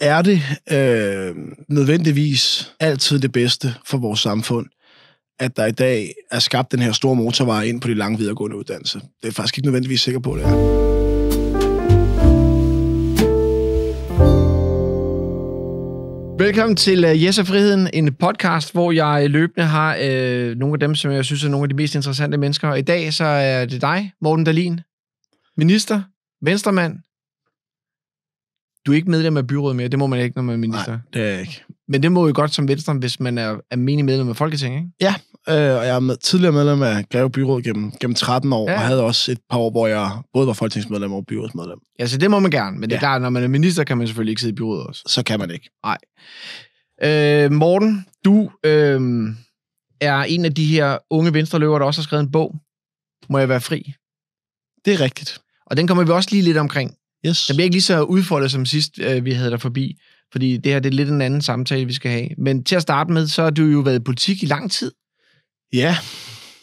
er det øh, nødvendigvis altid det bedste for vores samfund, at der i dag er skabt den her store motorvej ind på de lange videregående uddannelser. Det er faktisk ikke nødvendigvis sikker på, det er. Velkommen til uh, Yes og Friheden, en podcast, hvor jeg løbende har øh, nogle af dem, som jeg synes er nogle af de mest interessante mennesker. Og i dag så er det dig, Morten Dalin, minister, venstremand, du er ikke medlem af byrådet mere. Det må man ikke, når man er minister. Nej, det er jeg ikke. Men det må jo godt som venstre, hvis man er, er menig medlem af Folketinget, ikke? Ja, øh, og jeg er med, tidligere medlem af Greve Byråd gennem, gennem 13 år, ja. og havde også et par år, hvor jeg både var folketingsmedlem og byrådsmedlem. Ja, så det må man gerne, men det er klart, når man er minister, kan man selvfølgelig ikke sidde i byrådet også. Så kan man ikke. Nej. Øh, Morten, du øh, er en af de her unge venstreløver, der også har skrevet en bog, Må jeg være fri? Det er rigtigt. Og den kommer vi også lige lidt omkring. Yes. Jeg bliver ikke lige så udfoldet som sidst, øh, vi havde der forbi, fordi det her det er lidt en anden samtale, vi skal have. Men til at starte med, så har du jo været i politik i lang tid. Ja.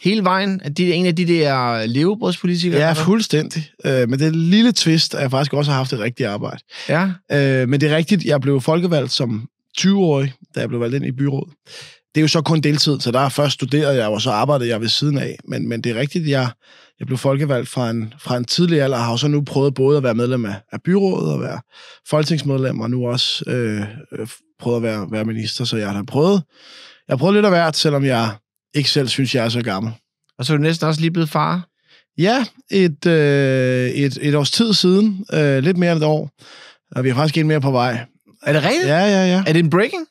Hele vejen? Er det en af de der levebrødspolitikere? Ja, fuldstændig. Øh, men det lille twist, at jeg faktisk også har haft et rigtigt arbejde. Ja. Øh, men det er rigtigt, jeg blev folkevalgt som 20-årig, da jeg blev valgt ind i byrådet. Det er jo så kun deltid, så der først studerede jeg, og så arbejdede jeg ved siden af. Men, men det er rigtigt, jeg jeg blev folkevalgt fra en, fra en tidlig alder, og har så nu prøvet både at være medlem af, af byrådet og være folketingsmedlem, og nu også øh, øh, prøvet at være, være minister, så jeg har prøvet. Jeg har prøvet lidt at være, selvom jeg ikke selv synes, jeg er så gammel. Og så er du næsten også lige blevet far? Ja, et, øh, et, et års tid siden, øh, lidt mere end et år, og vi har faktisk en mere på vej. Er det rigtigt? Ja, ja, ja. Er det en breaking?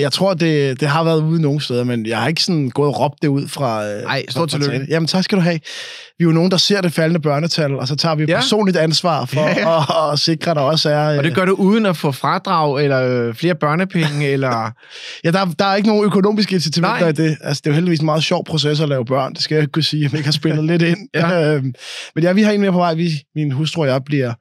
jeg tror, det, det har været ude nogle steder, men jeg har ikke sådan gået og råbt det ud fra... Nej, øh, stort tillykke. Jamen tak skal du have. Vi er jo nogen, der ser det faldende børnetal, og så tager vi ja. personligt ansvar for ja, ja. At, at sikre, at der også er... Og det øh, gør du uden at få fradrag, eller øh, flere børnepenge, eller... ja, der, der er ikke nogen økonomiske incitamenter i det. Altså, det er jo heldigvis en meget sjov proces at lave børn, det skal jeg ikke kunne sige, om jeg ikke har spillet lidt ind. ja. Øhm, men ja, vi har en mere på vej. Vi, min hustru og jeg bliver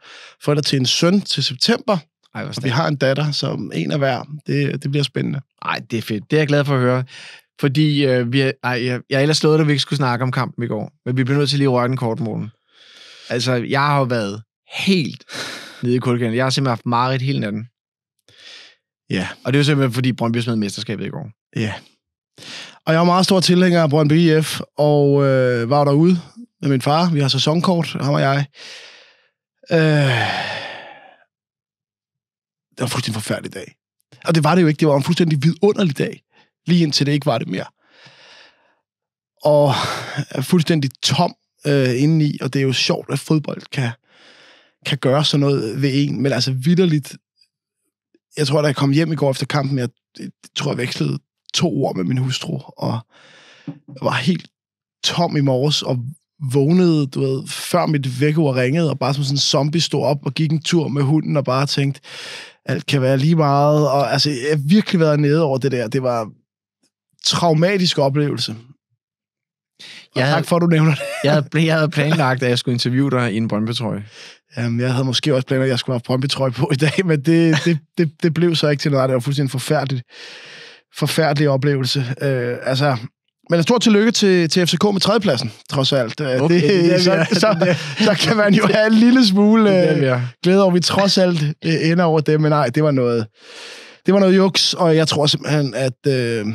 forældre til en søn til september. Ej, og vi har en datter, som en af hver. Det, det bliver spændende. Nej, det er fedt. Det er jeg glad for at høre. Fordi øh, vi, er, ej, jeg, jeg ellers slået, at vi ikke skulle snakke om kampen i går. Men vi blev nødt til lige at røre den kort, morgen. Altså, jeg har jo været helt nede i kuldegængen. Jeg har simpelthen haft mareridt hele natten. Ja. Og det er jo simpelthen, fordi Brøndby smed mesterskabet i går. Ja. Og jeg er meget stor tilhænger af Brøndby IF, og øh, var derude med min far. Vi har sæsonkort, ham og jeg. Øh, det var en fuldstændig forfærdelig dag. Og det var det jo ikke. Det var en fuldstændig vidunderlig dag. Lige indtil det ikke var det mere. Og er fuldstændig tom øh, indeni, og det er jo sjovt, at fodbold kan, kan gøre sådan noget ved en. Men altså vidderligt, jeg tror, da jeg kom hjem i går efter kampen, jeg, jeg tror, jeg vekslede to ord med min hustru, og jeg var helt tom i morges, og vågnede, du ved, før mit vækkeord ringede, og bare som sådan en zombie stod op og gik en tur med hunden og bare tænkte, alt kan være lige meget, og altså, jeg har virkelig været nede over det der. Det var en traumatisk oplevelse. Jeg jeg havde, for, at du nævner det. jeg, havde, jeg havde planlagt, at jeg skulle interviewe dig i en brøndby Jamen, jeg havde måske også planlagt, at jeg skulle have brøndby på i dag, men det, det, det, det blev så ikke til noget. Det var fuldstændig en forfærdelig, forfærdelig oplevelse. Øh, altså, men stort tillykke til, til FCK med tredjepladsen, trods alt. Okay, øh, det, det er, så, så, så, så kan man jo have en lille smule det er. Øh, glæde over, vi trods alt øh, ender over det, men nej, det var noget, det var noget juks, og jeg tror simpelthen, at øh,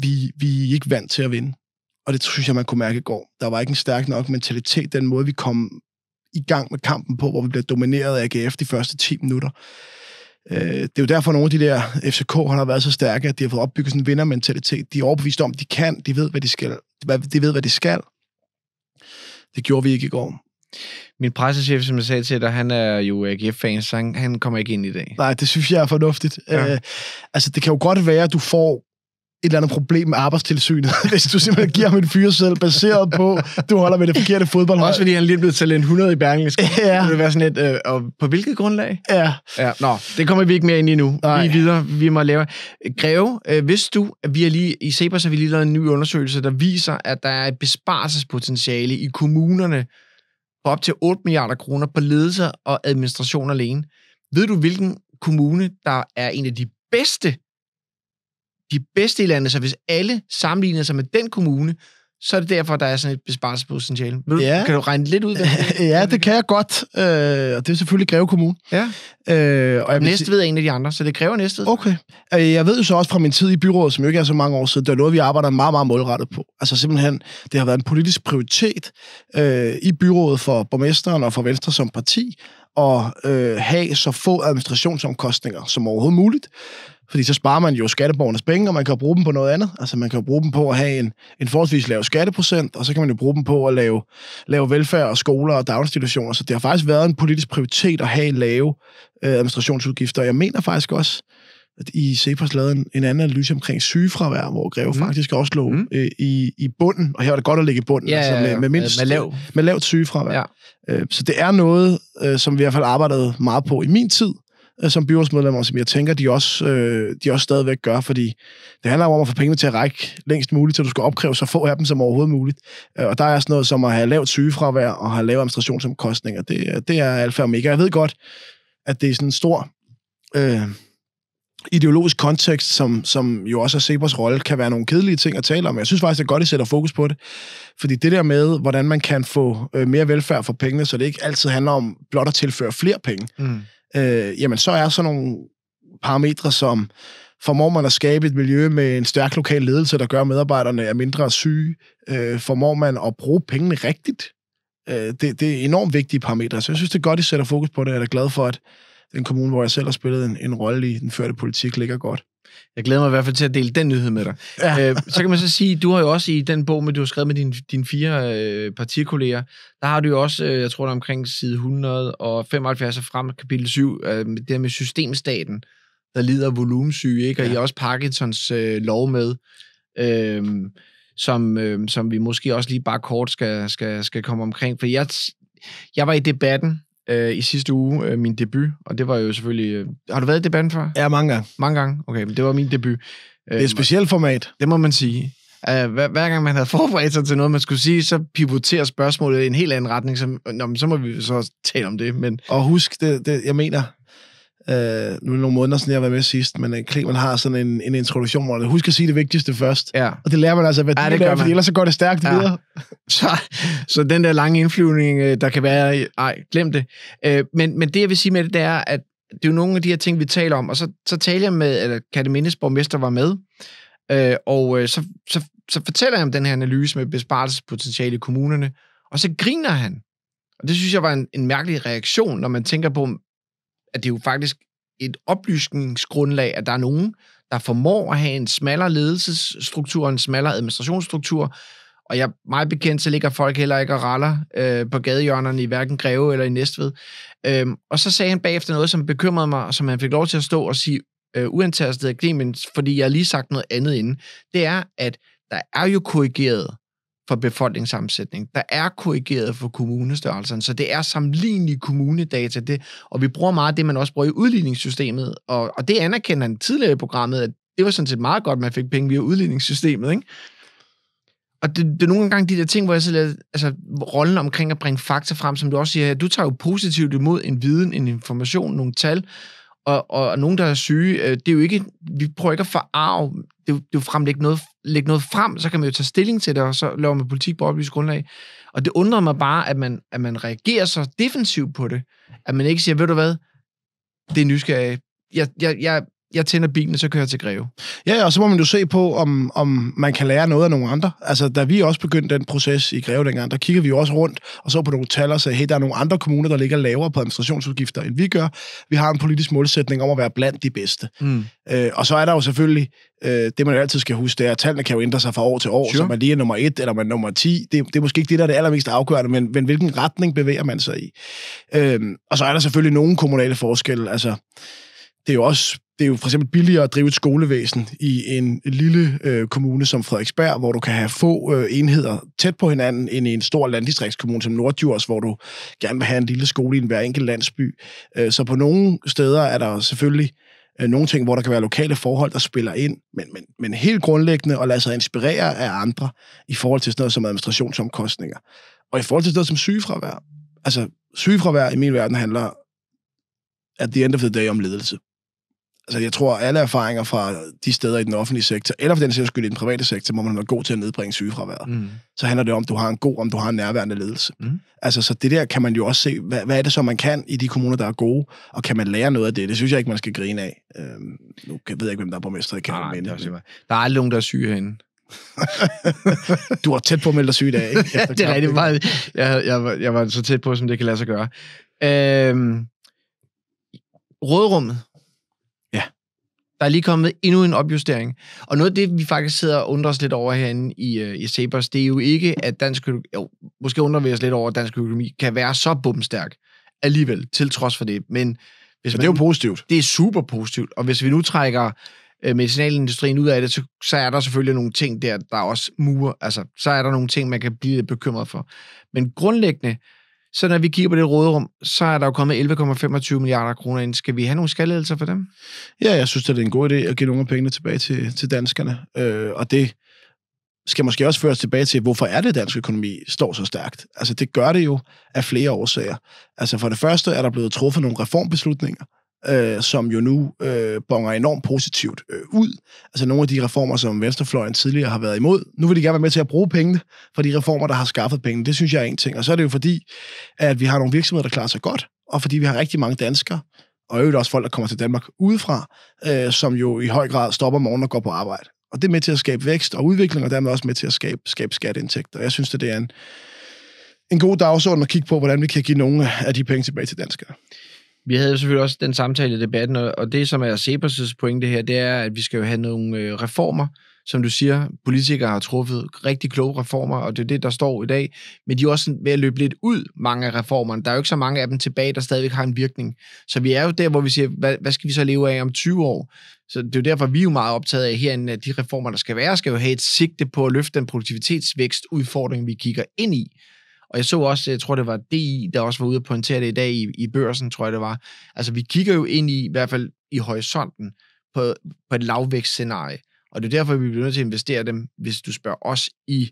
vi, vi ikke vant til at vinde. Og det synes jeg, man kunne mærke i går. Der var ikke en stærk nok mentalitet, den måde, vi kom i gang med kampen på, hvor vi blev domineret af AGF de første 10 minutter. Øh, det er jo derfor, at nogle af de der fck har været så stærke, at de har fået opbygget sådan en vindermentalitet. De er overbevist om, at de kan, de ved, hvad de skal. De ved, hvad de skal. Det gjorde vi ikke i går. Min pressechef, som jeg sagde til dig, han er jo AGF-fan, så han, han kommer ikke ind i dag. Nej, det synes jeg er fornuftigt. Ja. Øh, altså, det kan jo godt være, at du får et eller andet problem med arbejdstilsynet, hvis du simpelthen giver ham en fyreseddel baseret på, du holder med det forkerte fodbold. Også fordi han lige er blevet talent 100 i Berlingske. Ja. Det vil være sådan et, øh, og på hvilket grundlag? Ja. ja. Nå, det kommer vi ikke mere ind i nu. Nej. Vi er videre, vi må lave. Greve, øh, hvis du, vi har lige, i Sabers har vi lige lavet en ny undersøgelse, der viser, at der er et besparelsespotentiale i kommunerne på op til 8 milliarder kroner på ledelse og administration alene. Ved du, hvilken kommune, der er en af de bedste de bedste i landet, så hvis alle sammenligner sig med den kommune, så er det derfor, der er sådan et besparelsespotentiale. ja. kan du regne lidt ud? ja, det kan jeg godt. Øh, og det er selvfølgelig Greve Kommune. Ja. Øh, og jeg Næste ved en af de andre, så det kræver næste. Okay. Øh, jeg ved jo så også fra min tid i byrådet, som jo ikke er så mange år siden, der er noget, vi arbejder meget, meget målrettet på. Altså simpelthen, det har været en politisk prioritet øh, i byrådet for borgmesteren og for Venstre som parti at øh, have så få administrationsomkostninger som overhovedet muligt. Fordi så sparer man jo skatteborgernes penge, og man kan jo bruge dem på noget andet. Altså man kan jo bruge dem på at have en, en forholdsvis lav skatteprocent, og så kan man jo bruge dem på at lave, lave velfærd og skoler og daginstitutioner. Så det har faktisk været en politisk prioritet at have lave øh, administrationsudgifter. Jeg mener faktisk også, at I Cepos lavede en, en anden analyse omkring sygefravær, hvor Greve mm. faktisk også lå mm. øh, i, i bunden, og her var det godt at ligge i bunden, ja, altså med, med, mindst, med, lav. med lavt sygefravær. Ja. Øh, så det er noget, øh, som vi i hvert fald arbejdede meget på i min tid, Øh, som byrådsmedlemmer, som jeg tænker, de også, øh, de også stadigvæk gør, fordi det handler om at få pengene til at række længst muligt, så du skal opkræve så få af dem som overhovedet muligt. Øh, og der er sådan noget som at have lavt sygefravær og have lavet administrationsomkostninger. Det, øh, det er alfa og omega. Jeg ved godt, at det er sådan en stor øh, ideologisk kontekst, som, som jo også er Sebers rolle, kan være nogle kedelige ting at tale om. Jeg synes faktisk, det er godt, at I sætter fokus på det. Fordi det der med, hvordan man kan få mere velfærd for pengene, så det ikke altid handler om blot at tilføre flere penge. Mm øh, jamen så er sådan nogle parametre som, formår man at skabe et miljø med en stærk lokal ledelse, der gør, at medarbejderne er mindre syge? Øh, formår man at bruge pengene rigtigt? Øh, det, det er enormt vigtige parametre, så jeg synes, det er godt, I sætter fokus på det. Jeg er glad for, at den kommune, hvor jeg selv har spillet en, en rolle i den førte politik, ligger godt. Jeg glæder mig i hvert fald til at dele den nyhed med dig. Ja. Øh, så kan man så sige, du har jo også i den bog, med du har skrevet med dine, din fire øh, partikolleger, der har du jo også, øh, jeg tror det er omkring side 175 og frem, kapitel 7, øh, det her med systemstaten, der lider volumesyge, ikke? og ja. I har også Parkinsons øh, lov med. Øh, som, øh, som vi måske også lige bare kort skal, skal, skal komme omkring. For jeg, jeg var i debatten øh, i sidste uge, øh, min debut, og det var jo selvfølgelig... Øh, har du været i debatten før? Ja, mange gange. Mange gange? Okay, men det var min debut. Det er et øh, specielt format. Det må man sige. Uh, hver, hver gang man havde forberedt sig til noget, man skulle sige, så pivoterer spørgsmålet i en helt anden retning. Så, nå, men så må vi så tale om det. Men... Og husk, det, det, jeg mener, Øh, nu er det nogle måneder, siden jeg har været med sidst, men øh, man har sådan en, en introduktion, hvor man husker at sige det vigtigste først. Ja. Og det lærer man altså, hvad ja, det, er, fordi ellers så går det stærkt ja. videre. Så, så den der lange indflyvning, øh, der kan være... Ej, glem det. Øh, men, men det, jeg vil sige med det, det er, at det er jo nogle af de her ting, vi taler om, og så, så taler jeg med, eller Katte Mindes borgmester var med, øh, og øh, så, så, så fortæller jeg om den her analyse med besparelsespotentiale i kommunerne, og så griner han. Og det synes jeg var en, en mærkelig reaktion, når man tænker på, at det er jo faktisk et oplysningsgrundlag, at der er nogen, der formår at have en smallere ledelsesstruktur, en smallere administrationsstruktur, og jeg meget bekendt, så ligger folk heller ikke og raller øh, på gadehjørnerne i hverken Greve eller i Næstved. Øhm, og så sagde han bagefter noget, som bekymrede mig, og som han fik lov til at stå og sige øh, uantastet af Clemens, fordi jeg har lige sagt noget andet inden. Det er, at der er jo korrigeret for befolkningssammensætning, der er korrigeret for kommunestørrelsen, så det er sammenlignelige kommunedata, det, og vi bruger meget det, man også bruger i udligningssystemet, og, og det anerkender han tidligere i programmet, at det var sådan set meget godt, man fik penge via udligningssystemet, ikke? Og det, det er nogle gange de der ting, hvor jeg sidder, altså rollen omkring at bringe fakta frem, som du også siger, du tager jo positivt imod en viden, en information, nogle tal, og, og, og nogen, der er syge, øh, det er jo ikke, vi prøver ikke at forarve, det er jo, det er jo fremlægge noget, lægge noget frem, så kan man jo tage stilling til det, og så laver man politik på oplyst grundlag. Og det undrer mig bare, at man, at man reagerer så defensivt på det, at man ikke siger, ved du hvad, det er nysgerrige. Jeg, jeg, jeg, jeg tænder bilen, så kører jeg til Greve. Ja, og så må man jo se på, om, om man kan lære noget af nogle andre. Altså, da vi også begyndte den proces i Greve dengang, der kiggede vi jo også rundt og så på nogle tal og sagde, hey, der er nogle andre kommuner, der ligger lavere på administrationsudgifter, end vi gør. Vi har en politisk målsætning om at være blandt de bedste. Mm. Øh, og så er der jo selvfølgelig, øh, det man altid skal huske, det er, at tallene kan jo ændre sig fra år til år, sure. så man lige er nummer et eller man er nummer 10. Det, det er måske ikke det, der er det allermest afgørende, men, men hvilken retning bevæger man sig i? Øh, og så er der selvfølgelig nogle kommunale forskelle. Altså, det er jo også det er jo for eksempel billigere at drive et skolevæsen i en lille øh, kommune som Frederiksberg, hvor du kan have få øh, enheder tæt på hinanden, end i en stor landdistriktskommune som Nordjurs, hvor du gerne vil have en lille skole i en hver enkelt landsby. Øh, så på nogle steder er der selvfølgelig øh, nogle ting, hvor der kan være lokale forhold, der spiller ind, men, men, men helt grundlæggende at lade sig inspirere af andre i forhold til sådan noget som administrationsomkostninger. Og i forhold til sådan noget som sygefravær. Altså, sygefravær i min verden handler at the end of the day om ledelse altså jeg tror, alle erfaringer fra de steder i den offentlige sektor, eller for den sags skyld i den private sektor, må man være god til at nedbringe sygefraværet. Mm. Så handler det om, du har en god, om du har en nærværende ledelse. Mm. Altså, så det der kan man jo også se, hvad, hvad er det så, man kan i de kommuner, der er gode, og kan man lære noget af det? Det synes jeg ikke, man skal grine af. Øhm, nu ved jeg ikke, hvem der er borgmester i Kæmpe der, der er aldrig nogen, der er syge herinde. du var tæt på at melde dig syg i dag, ikke? Efter ja, det er rigtigt. Jeg, jeg, var, jeg var så tæt på, som det kan lade sig gøre. Øhm, rådrummet. Der er lige kommet endnu en opjustering. Og noget af det, vi faktisk sidder og undrer os lidt over herinde i, øh, i Sabers, det er jo ikke, at dansk økonomi, jo, måske undrer vi os lidt over, at dansk økonomi kan være så bumstærk alligevel, til trods for det. Men hvis man, det er jo positivt. Det er super positivt. Og hvis vi nu trækker øh, medicinalindustrien ud af det, så, så er der selvfølgelig nogle ting der, der også murer. Altså, så er der nogle ting, man kan blive lidt bekymret for. Men grundlæggende, så når vi kigger på det råderum, så er der jo kommet 11,25 milliarder kroner ind. Skal vi have nogle skaldelser for dem? Ja, jeg synes, det er en god idé at give nogle af pengene tilbage til, til danskerne. Øh, og det skal måske også føres tilbage til, hvorfor er det, dansk økonomi står så stærkt? Altså, det gør det jo af flere årsager. Altså, for det første er der blevet truffet nogle reformbeslutninger, øh, som jo nu øh, bonger enormt positivt øh, ud. Altså nogle af de reformer, som Venstrefløjen tidligere har været imod. Nu vil de gerne være med til at bruge pengene for de reformer, der har skaffet penge. Det synes jeg er en ting. Og så er det jo fordi, at vi har nogle virksomheder, der klarer sig godt, og fordi vi har rigtig mange danskere, og øvrigt også folk, der kommer til Danmark udefra, øh, som jo i høj grad stopper morgen og går på arbejde. Og det er med til at skabe vækst og udvikling, og dermed også med til at skabe, skabe skatteindtægter. Jeg synes, det er en, en god dagsorden at kigge på, hvordan vi kan give nogle af de penge tilbage til danskere. Vi havde jo selvfølgelig også den samtale i debatten, og det, som er Sebers' pointe her, det er, at vi skal jo have nogle øh, reformer, som du siger, politikere har truffet rigtig kloge reformer, og det er det, der står i dag. Men de er også ved at løbe lidt ud, mange af reformerne. Der er jo ikke så mange af dem tilbage, der stadigvæk har en virkning. Så vi er jo der, hvor vi siger, hvad, hvad skal vi så leve af om 20 år? Så det er jo derfor, vi er jo meget optaget af herinde, at de reformer, der skal være, skal jo have et sigte på at løfte den produktivitetsvækst udfordring, vi kigger ind i. Og jeg så også, jeg tror det var DI, der også var ude og pointere det i dag i, i børsen, tror jeg det var. Altså vi kigger jo ind i, i hvert fald i horisonten, på, på et lavvækstscenarie. Og det er derfor, vi bliver nødt til at investere dem, hvis du spørger os, i,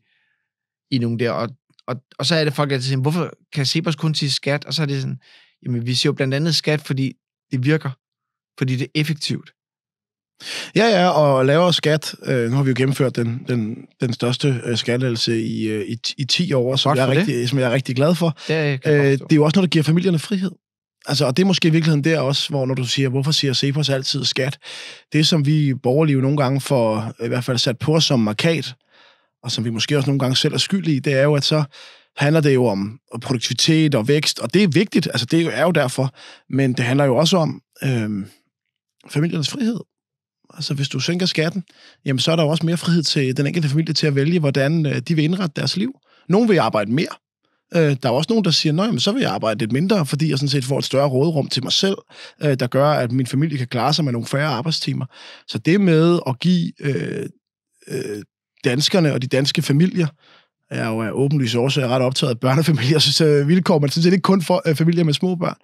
i nogle der. Og, og, og så er det folk, der siger, hvorfor kan Cepos kun sige skat? Og så er det sådan, jamen vi siger jo blandt andet skat, fordi det virker, fordi det er effektivt. Ja, ja, og lavere skat. Øh, nu har vi jo gennemført den, den, den største øh, skattelse øh, i, i, i 10 år, som jeg, er rigtig, det. som jeg er rigtig glad for. Det, øh, det er jo også noget, der giver familierne frihed. Altså, og det er måske i virkeligheden der også, hvor når du siger, hvorfor siger Cepos altid skat? Det, som vi borgerlige nogle gange får i hvert fald sat på som markat, og som vi måske også nogle gange selv er skyldige i, det er jo, at så handler det jo om produktivitet og vækst, og det er vigtigt, altså det er jo derfor, men det handler jo også om øh, familiernes frihed. Altså hvis du sænker skatten, jamen så er der jo også mere frihed til den enkelte familie til at vælge, hvordan øh, de vil indrette deres liv. Nogle vil arbejde mere. Øh, der er også nogen, der siger, at så vil jeg arbejde lidt mindre, fordi jeg sådan set får et større råderum til mig selv, øh, der gør, at min familie kan klare sig med nogle færre arbejdstimer. Så det med at give øh, øh, danskerne og de danske familier jeg er jo af åbenlyse årsager ret optaget af børnefamiliers så vilkår, men sådan set ikke kun for øh, familier med små børn.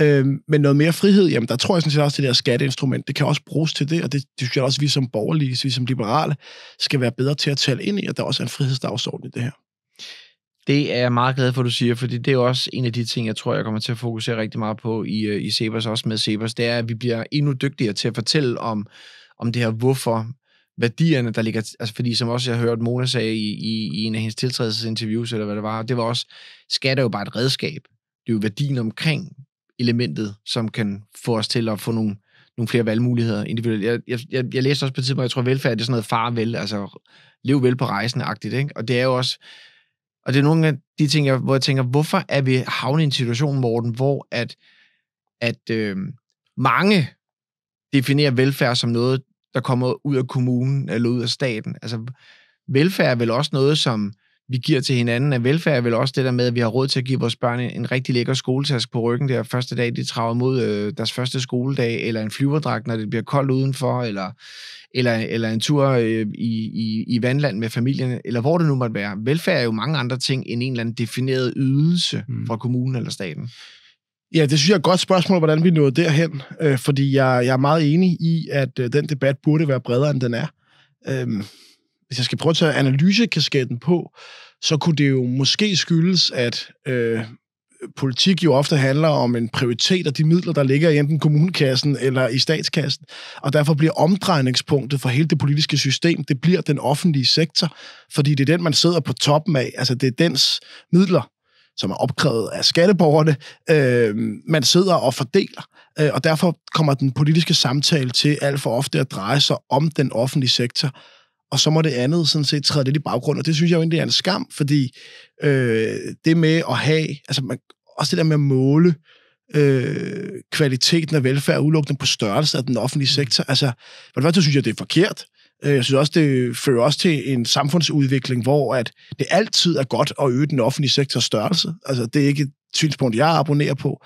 Øh, men noget mere frihed, jamen der tror jeg sådan set også, det der skatteinstrument, det kan også bruges til det, og det, det synes jeg også, vi som borgerlige, vi som liberale, skal være bedre til at tale ind i, at der også er en frihedsdagsorden i det her. Det er jeg meget glad for, at du siger, fordi det er også en af de ting, jeg tror, jeg kommer til at fokusere rigtig meget på i, øh, i Sebers, også med Sebers, det er, at vi bliver endnu dygtigere til at fortælle om, om det her hvorfor, værdierne, der ligger... Altså, fordi som også jeg hørte Mona sagde i, i, i en af hendes tiltrædelsesinterviews, eller hvad det var, det var også, skat er jo bare et redskab. Det er jo værdien omkring elementet, som kan få os til at få nogle, nogle flere valgmuligheder individuelt. Jeg, jeg, jeg, jeg læste også på et tidspunkt, jeg tror, velfærd det er sådan noget farvel, altså lev vel på rejsen-agtigt, ikke? Og det er jo også... Og det er nogle af de ting, jeg, hvor jeg tænker, hvorfor er vi havnet i en situation, Morten, hvor at, at øh, mange definerer velfærd som noget, der kommer ud af kommunen eller ud af staten. Altså, velfærd er vel også noget, som vi giver til hinanden, at velfærd er vel også det der med, at vi har råd til at give vores børn en, rigtig lækker skoletask på ryggen der første dag, de træder mod øh, deres første skoledag, eller en flyverdragt, når det bliver koldt udenfor, eller, eller, eller en tur øh, i, i, i vandland med familien, eller hvor det nu måtte være. Velfærd er jo mange andre ting end en eller anden defineret ydelse mm. fra kommunen eller staten. Ja, det synes jeg er et godt spørgsmål, hvordan vi nåede derhen, øh, fordi jeg, jeg er meget enig i, at øh, den debat burde være bredere, end den er. Øh, hvis jeg skal prøve at tage analysekasketten på, så kunne det jo måske skyldes, at øh, politik jo ofte handler om en prioritet af de midler, der ligger i enten kommunekassen eller i statskassen, og derfor bliver omdrejningspunktet for hele det politiske system, det bliver den offentlige sektor, fordi det er den, man sidder på toppen af, altså det er dens midler, som er opkrævet af skatteborgerne, øh, man sidder og fordeler. Øh, og derfor kommer den politiske samtale til alt for ofte at dreje sig om den offentlige sektor, og så må det andet sådan set træde lidt i baggrund, og det synes jeg jo egentlig er en skam, fordi øh, det med at have, altså man, også det der med at måle øh, kvaliteten af velfærd udelukkende på størrelsen af den offentlige sektor, altså, for det første synes jeg, det er forkert, Øh, jeg synes også, det fører også til en samfundsudvikling, hvor at det altid er godt at øge den offentlige sektors størrelse. Altså, det er ikke et synspunkt, jeg abonnerer på.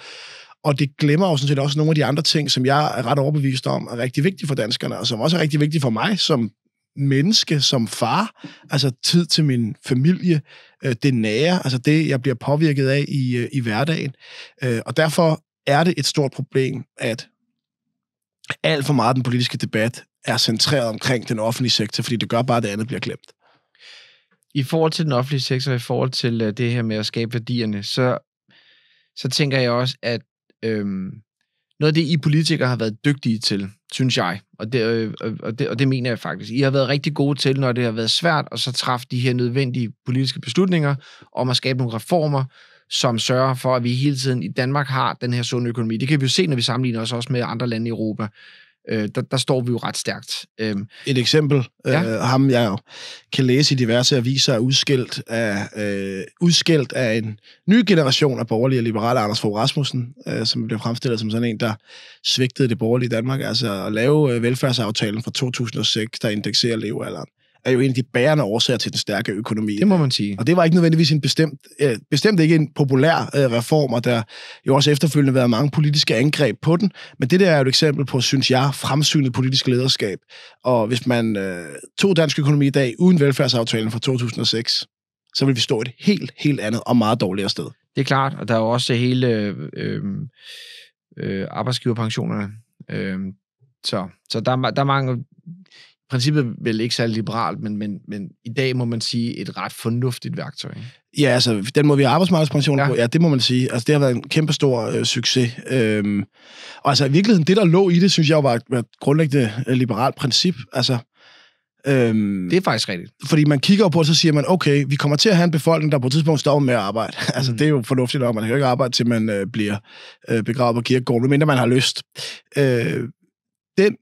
Og det glemmer jo sådan set også nogle af de andre ting, som jeg er ret overbevist om er rigtig vigtige for danskerne, og som også er rigtig vigtige for mig som menneske, som far. Altså tid til min familie, øh, det nære, altså det, jeg bliver påvirket af i, øh, i hverdagen. Og derfor er det et stort problem, at alt for meget den politiske debat er centreret omkring den offentlige sektor, fordi det gør bare, at det andet bliver glemt. I forhold til den offentlige sektor, i forhold til øh, det her med at skabe værdierne, så, så tænker jeg også, at øhm, noget af det, I politikere har været dygtige til, synes jeg, og det, øh, øh, og, det, og det mener jeg faktisk, I har været rigtig gode til, når det har været svært, og så træffe de her nødvendige politiske beslutninger om at skabe nogle reformer, som sørger for, at vi hele tiden i Danmark har den her sunde økonomi. Det kan vi jo se, når vi sammenligner os også med andre lande i Europa øh, der, der står vi jo ret stærkt. Øh. Et eksempel, ja. øh, ham jeg jo kan læse i diverse aviser, er udskilt af, øh, udskilt af en ny generation af borgerlige og liberale, Anders Fogh Rasmussen, øh, som blev fremstillet som sådan en, der svigtede det borgerlige Danmark, altså at lave øh, velfærdsaftalen fra 2006, der indekserer levealderen er jo en af de bærende årsager til den stærke økonomi. Det må man sige. Og det var ikke nødvendigvis en bestemt, øh, bestemt ikke en populær øh, reform, og der jo også efterfølgende været mange politiske angreb på den. Men det der er jo et eksempel på, synes jeg, fremsynet politisk lederskab. Og hvis man øh, tog dansk økonomi i dag uden velfærdsaftalen fra 2006, så ville vi stå et helt, helt andet og meget dårligere sted. Det er klart, og der er jo også hele øh, øh, øh arbejdsgiverpensionerne. Øh, så så der, der er mange princippet vel ikke særlig liberalt, men, men, men i dag må man sige et ret fornuftigt værktøj. Ja, altså den måde, vi har arbejdsmarkedspension ja. på, ja, det må man sige. Altså det har været en kæmpe stor øh, succes. Øhm, og altså i virkeligheden, det der lå i det, synes jeg var et, var et grundlæggende øh, liberalt princip. Altså, øhm, det er faktisk rigtigt. Fordi man kigger på, og så siger man, okay, vi kommer til at have en befolkning, der på et tidspunkt står med at arbejde. altså mm. det er jo fornuftigt nok, man kan jo ikke arbejde, til man øh, bliver øh, begravet på kirkegården, medmindre man har lyst. Øh, den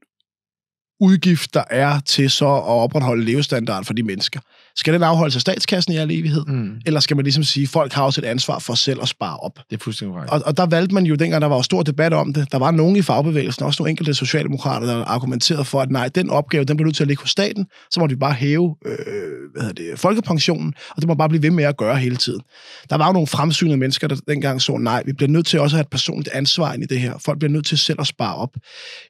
udgift, der er til så at opretholde levestandard for de mennesker. Skal den afholdes af statskassen i al evighed? Mm. Eller skal man ligesom sige, at folk har også et ansvar for selv at spare op? Det er fuldstændig korrekt. Og, og der valgte man jo, dengang der var jo stor debat om det, der var nogen i fagbevægelsen, også nogle enkelte socialdemokrater, der argumenterede for, at nej, den opgave, den blev nødt til at ligge hos staten, så må vi bare hæve øh, hvad hedder det, folkepensionen, og det må bare blive ved med at gøre hele tiden. Der var jo nogle fremsynede mennesker, der dengang så, nej, vi bliver nødt til også at have et personligt ansvar ind i det her. Folk bliver nødt til selv at spare op.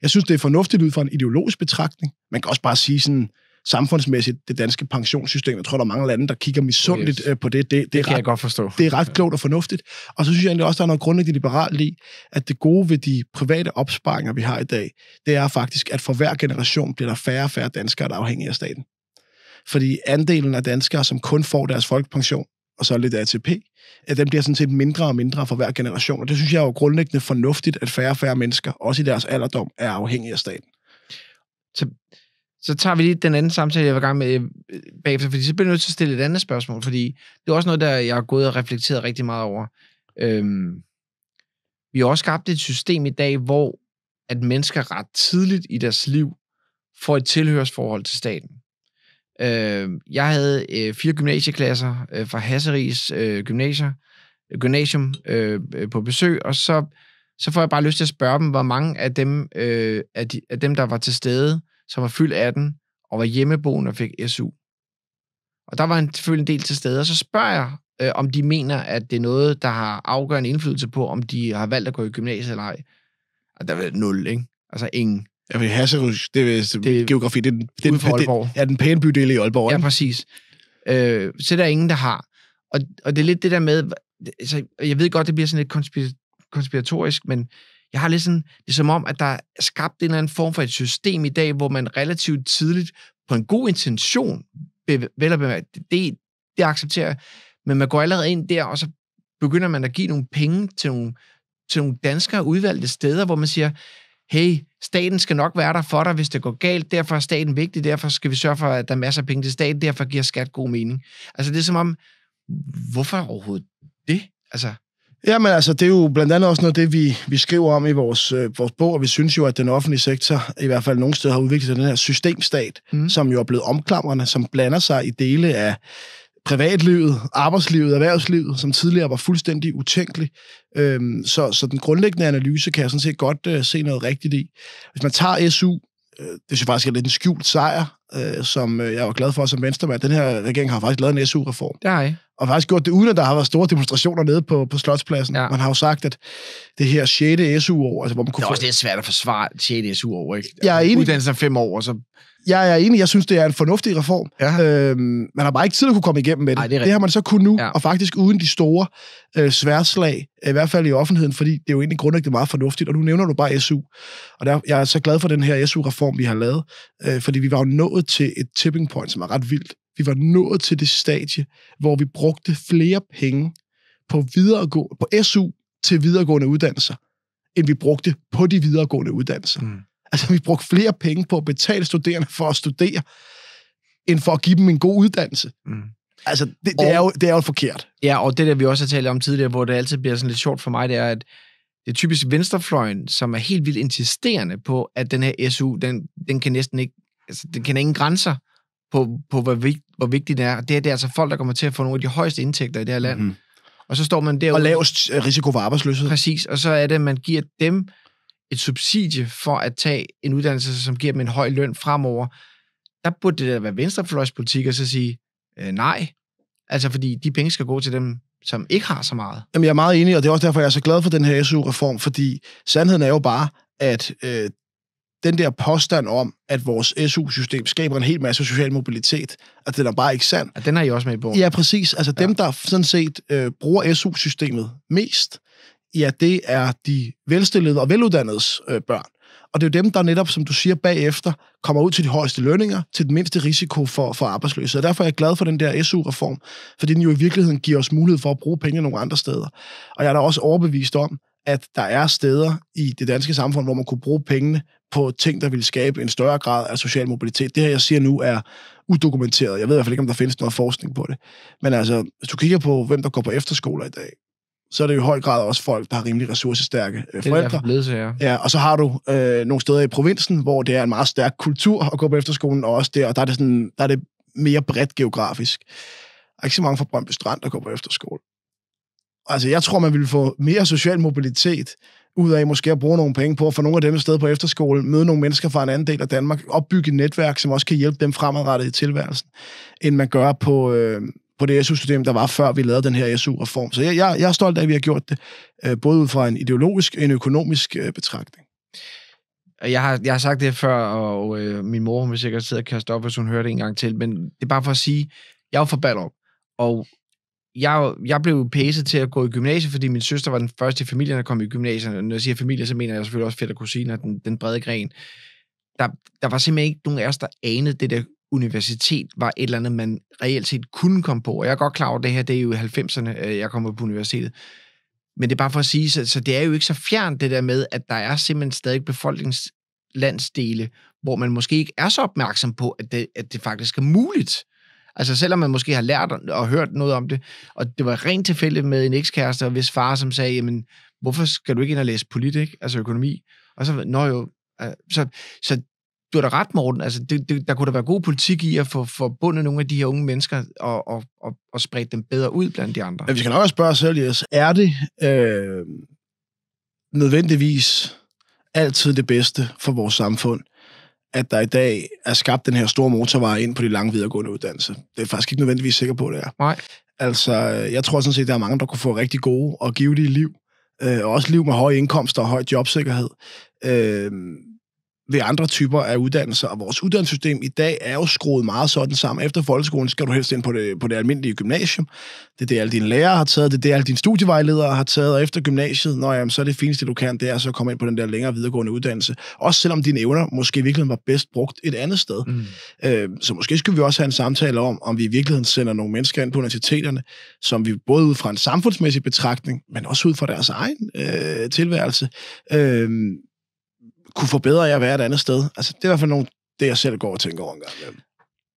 Jeg synes, det er fornuftigt ud fra en ideologisk betragtning. Man kan også bare sige sådan, samfundsmæssigt det danske pensionssystem. Jeg tror, der er mange lande, der kigger misundeligt yes. Øh, på det. Det, det, det er kan ret, jeg godt forstå. Det er ret klogt og fornuftigt. Og så synes jeg egentlig også, der er noget grundlæggende liberalt i, at det gode ved de private opsparinger, vi har i dag, det er faktisk, at for hver generation bliver der færre og færre danskere, der er afhængige af staten. Fordi andelen af danskere, som kun får deres folkepension, og så lidt ATP, at den bliver sådan set mindre og mindre for hver generation. Og det synes jeg er jo grundlæggende fornuftigt, at færre og færre mennesker, også i deres alderdom, er afhængige af staten. Så så tager vi lige den anden samtale, jeg var i gang med øh, bagefter, fordi så bliver jeg nødt til at stille et andet spørgsmål, fordi det er også noget, der jeg har gået og reflekteret rigtig meget over. Øhm, vi har også skabt et system i dag, hvor at mennesker ret tidligt i deres liv får et tilhørsforhold til staten. Øhm, jeg havde øh, fire gymnasieklasser øh, fra Hasseris øh, gymnasier, øh, gymnasium øh, på besøg, og så, så får jeg bare lyst til at spørge dem, hvor mange af dem, øh, af, de, af dem der var til stede, som var fyldt 18 og var hjemmeboende og fik SU. Og der var en, selvfølgelig en del til stede, og så spørger jeg, øh, om de mener, at det er noget, der har afgørende indflydelse på, om de har valgt at gå i gymnasiet eller ej. Og der var nul, ikke? Altså ingen. Ja, fordi Hasserus, det er det, geografi, det det, det, det er ja, den pæne bydel i Aalborg. Ikke? Ja, præcis. Øh, så der er ingen, der har. Og, og det er lidt det der med, altså, jeg ved godt, det bliver sådan lidt konspiratorisk, men jeg har lidt sådan, det er som om, at der er skabt en eller anden form for et system i dag, hvor man relativt tidligt på en god intention, vel at bemærke, det, det accepterer men man går allerede ind der, og så begynder man at give nogle penge til nogle, til nogle danskere udvalgte steder, hvor man siger, hey, staten skal nok være der for dig, hvis det går galt, derfor er staten vigtig, derfor skal vi sørge for, at der er masser af penge til staten, derfor giver skat god mening. Altså det er som om, hvorfor overhovedet det? Altså, Jamen altså, det er jo blandt andet også noget det, vi, vi skriver om i vores, øh, vores bog, og vi synes jo, at den offentlige sektor i hvert fald nogle steder har udviklet sig den her systemstat, mm. som jo er blevet omklamrende, som blander sig i dele af privatlivet, arbejdslivet, erhvervslivet, som tidligere var fuldstændig utænkelig. Øhm, så, så den grundlæggende analyse kan jeg sådan set godt øh, se noget rigtigt i. Hvis man tager SU, øh, det synes jeg faktisk er lidt en skjult sejr, øh, som øh, jeg var glad for som venstremand. Den her regering har faktisk lavet en SU-reform. Det har I. Og faktisk gjort det, uden at der har været store demonstrationer nede på, på Slotspladsen. Ja. Man har jo sagt, at det her 6. SU-år... Altså, hvor man kunne det er også lidt svært at forsvare 6. SU-år, ikke? Jeg er altså, enig. Uddannelse er fem år, og så... Jeg er enig, jeg synes, det er en fornuftig reform. Ja. Øhm, man har bare ikke tid at kunne komme igennem med det. Ej, det, det har man så kun nu, ja. og faktisk uden de store øh, sværslag, i hvert fald i offentligheden, fordi det er jo egentlig grundlæggende meget fornuftigt, og nu nævner du bare SU. Og der, jeg er så glad for den her SU-reform, vi har lavet, øh, fordi vi var jo nået nået til et tipping point, som er ret vildt. Vi var nået til det stadie, hvor vi brugte flere penge på, videregå- på SU til videregående uddannelser, end vi brugte på de videregående uddannelser. Mm. Altså, vi brugte flere penge på at betale studerende for at studere, end for at give dem en god uddannelse. Mm. Altså, det, det, og, er jo, det er jo forkert. Ja, og det der, vi også har talt om tidligere, hvor det altid bliver sådan lidt sjovt for mig, det er, at det er typisk venstrefløjen, som er helt vildt insisterende på, at den her SU, den, den kan næsten ikke altså, den kender ingen grænser på, på hvor, vigt, hvor vigtigt det er. Det, her, det er altså folk, der kommer til at få nogle af de højeste indtægter i det her land. Mm. Og så står man der Og lavest øh, risiko for arbejdsløshed. Præcis, og så er det, at man giver dem et subsidie for at tage en uddannelse, som giver dem en høj løn fremover. Der burde det da være venstrefløjspolitik og så sige øh, nej. Altså, fordi de penge skal gå til dem, som ikke har så meget. Jamen, jeg er meget enig, og det er også derfor, jeg er så glad for den her SU-reform, fordi sandheden er jo bare, at øh, den der påstand om, at vores SU-system skaber en hel masse social mobilitet, at den er bare ikke sand. Og den er I også med i bogen. Ja, præcis. Altså ja. dem, der sådan set øh, bruger SU-systemet mest, ja, det er de velstillede og veluddannedes øh, børn. Og det er jo dem, der netop, som du siger, bagefter kommer ud til de højeste lønninger, til den mindste risiko for, for arbejdsløshed. Og derfor er jeg glad for den der SU-reform, fordi den jo i virkeligheden giver os mulighed for at bruge penge nogle andre steder. Og jeg er da også overbevist om, at der er steder i det danske samfund, hvor man kunne bruge pengene på ting, der ville skabe en større grad af social mobilitet. Det her, jeg siger nu, er udokumenteret. Jeg ved i hvert fald ikke, om der findes noget forskning på det. Men altså, hvis du kigger på, hvem der går på efterskoler i dag, så er det jo i høj grad også folk, der har rimelig ressourcestærke øh, forældre. Det er blevet så, ja. ja. Og så har du øh, nogle steder i provinsen, hvor det er en meget stærk kultur at gå på efterskolen, og også der, og der er det, sådan, der er det mere bredt geografisk. Der er ikke så mange fra Brøndby Strand, der går på efterskole. Altså, jeg tror, man ville få mere social mobilitet ud af måske at bruge nogle penge på at få nogle af dem et sted på efterskole, møde nogle mennesker fra en anden del af Danmark, opbygge et netværk, som også kan hjælpe dem fremadrettet i tilværelsen, end man gør på, øh, på det SU-system, der var før vi lavede den her SU-reform. Så jeg, jeg, jeg er stolt af, at vi har gjort det, øh, både ud fra en ideologisk og en økonomisk øh, betragtning. Jeg har, jeg har sagt det før, og øh, min mor hun vil sikkert sidde og kaste op, hvis hun hører det en gang til, men det er bare for at sige, jeg er fra Ballerup, og jeg, jeg blev pæset til at gå i gymnasiet, fordi min søster var den første i familien, der kom i gymnasiet. Og når jeg siger familie, så mener jeg selvfølgelig også fætter og kusiner, den, den brede gren. Der, der var simpelthen ikke nogen af os, der anede det der universitet var et eller andet, man reelt set kunne komme på. Og jeg er godt klar over, at det her det er jo i 90'erne, øh, jeg kommer på universitetet. Men det er bare for at sige, så, så det er jo ikke så fjernt det der med, at der er simpelthen stadig befolkningslandsdele, hvor man måske ikke er så opmærksom på, at det, at det faktisk er muligt Altså selvom man måske har lært og hørt noget om det, og det var rent tilfældigt med en ekskæreste, og hvis far som sagde, jamen, hvorfor skal du ikke ind og læse politik, altså økonomi? Og så, når jo, så, så du har da ret, Morten. Altså, det, det, der kunne da være god politik i at få forbundet nogle af de her unge mennesker og, og, og, og spredt dem bedre ud blandt de andre. Men vi skal nok også spørge os selv, yes. er det øh, nødvendigvis altid det bedste for vores samfund, at der i dag er skabt den her store motorvej ind på de lange videregående uddannelser. Det er faktisk ikke nødvendigvis sikker på, det er. Nej. Altså, jeg tror sådan set, der er mange, der kunne få rigtig gode og give det liv. Øh, også liv med høje indkomster og høj jobsikkerhed. Øh, ved andre typer af uddannelser, og vores uddannelsessystem i dag er jo skruet meget sådan sammen. Efter folkeskolen skal du helst ind på det, på det almindelige gymnasium. Det er det, alle dine lærere har taget, det er det, alle dine studievejledere har taget, og efter gymnasiet, når jamen, så er det fineste, du kan, det er så at komme ind på den der længere videregående uddannelse. Også selvom dine evner måske i virkeligheden var bedst brugt et andet sted. Mm. Øh, så måske skulle vi også have en samtale om, om vi i virkeligheden sender nogle mennesker ind på universiteterne, som vi både ud fra en samfundsmæssig betragtning, men også ud fra deres egen øh, tilværelse, øh, kunne forbedre jer at være et andet sted? Altså, det er i hvert fald nogle, det, jeg selv går og tænker over en gang imellem.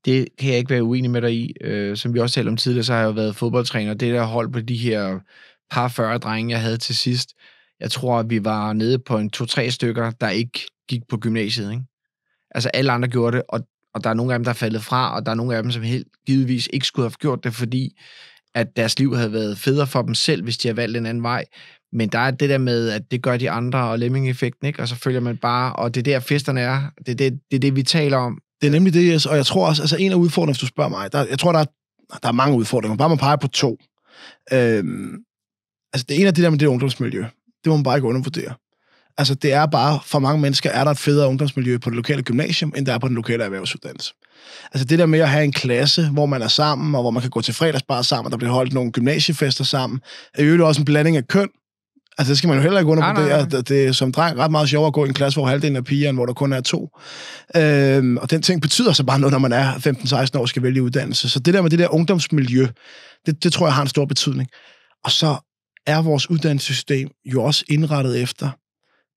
Det kan jeg ikke være uenig med dig i. Øh, som vi også talte om tidligere, så har jeg jo været fodboldtræner. Det der hold på de her par 40 drenge, jeg havde til sidst, jeg tror, at vi var nede på en to-tre stykker, der ikke gik på gymnasiet. Ikke? Altså alle andre gjorde det, og, og der er nogle af dem, der er faldet fra, og der er nogle af dem, som helt givetvis ikke skulle have gjort det, fordi at deres liv havde været federe for dem selv, hvis de havde valgt en anden vej. Men der er det der med, at det gør de andre, og lemming-effekten, ikke? Og så følger man bare, og det er der, festerne er. Det er det, det, er det vi taler om. Det er nemlig det, yes. og jeg tror også, altså en af udfordringerne, hvis du spørger mig, der, jeg tror, der er, der er mange udfordringer. Bare man peger på to. Øhm, altså det ene af det der med det ungdomsmiljø, det må man bare ikke undervurdere. Altså det er bare, for mange mennesker er der et federe ungdomsmiljø på det lokale gymnasium, end der er på den lokale erhvervsuddannelse. Altså det der med at have en klasse, hvor man er sammen, og hvor man kan gå til fredagsbar sammen, og der bliver holdt nogle gymnasiefester sammen, er jo også en blanding af køn, Altså, det skal man jo heller ikke undervurdere. Nej, nej, nej. Det er som dreng ret meget sjovere at gå i en klasse, hvor halvdelen af pigerne, hvor der kun er to. Øhm, og den ting betyder så bare noget, når man er 15-16 år og skal vælge uddannelse. Så det der med det der ungdomsmiljø, det, det tror jeg har en stor betydning. Og så er vores uddannelsessystem jo også indrettet efter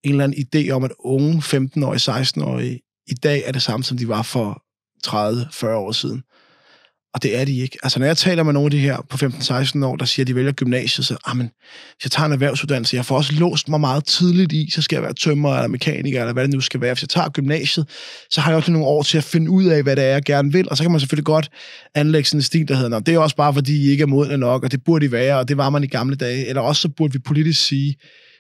en eller anden idé om, at unge 15 16-årige i dag er det samme, som de var for 30-40 år siden. Og det er de ikke. Altså, når jeg taler med nogle af de her på 15-16 år, der siger, at de vælger gymnasiet, så, men hvis jeg tager en erhvervsuddannelse, jeg får også låst mig meget tidligt i, så skal jeg være tømrer eller mekaniker, eller hvad det nu skal være. Hvis jeg tager gymnasiet, så har jeg også nogle år til at finde ud af, hvad det er, jeg gerne vil. Og så kan man selvfølgelig godt anlægge sådan en stil, der hedder, det er også bare, fordi I ikke er modne nok, og det burde I være, og det var man i gamle dage. Eller også så burde vi politisk sige,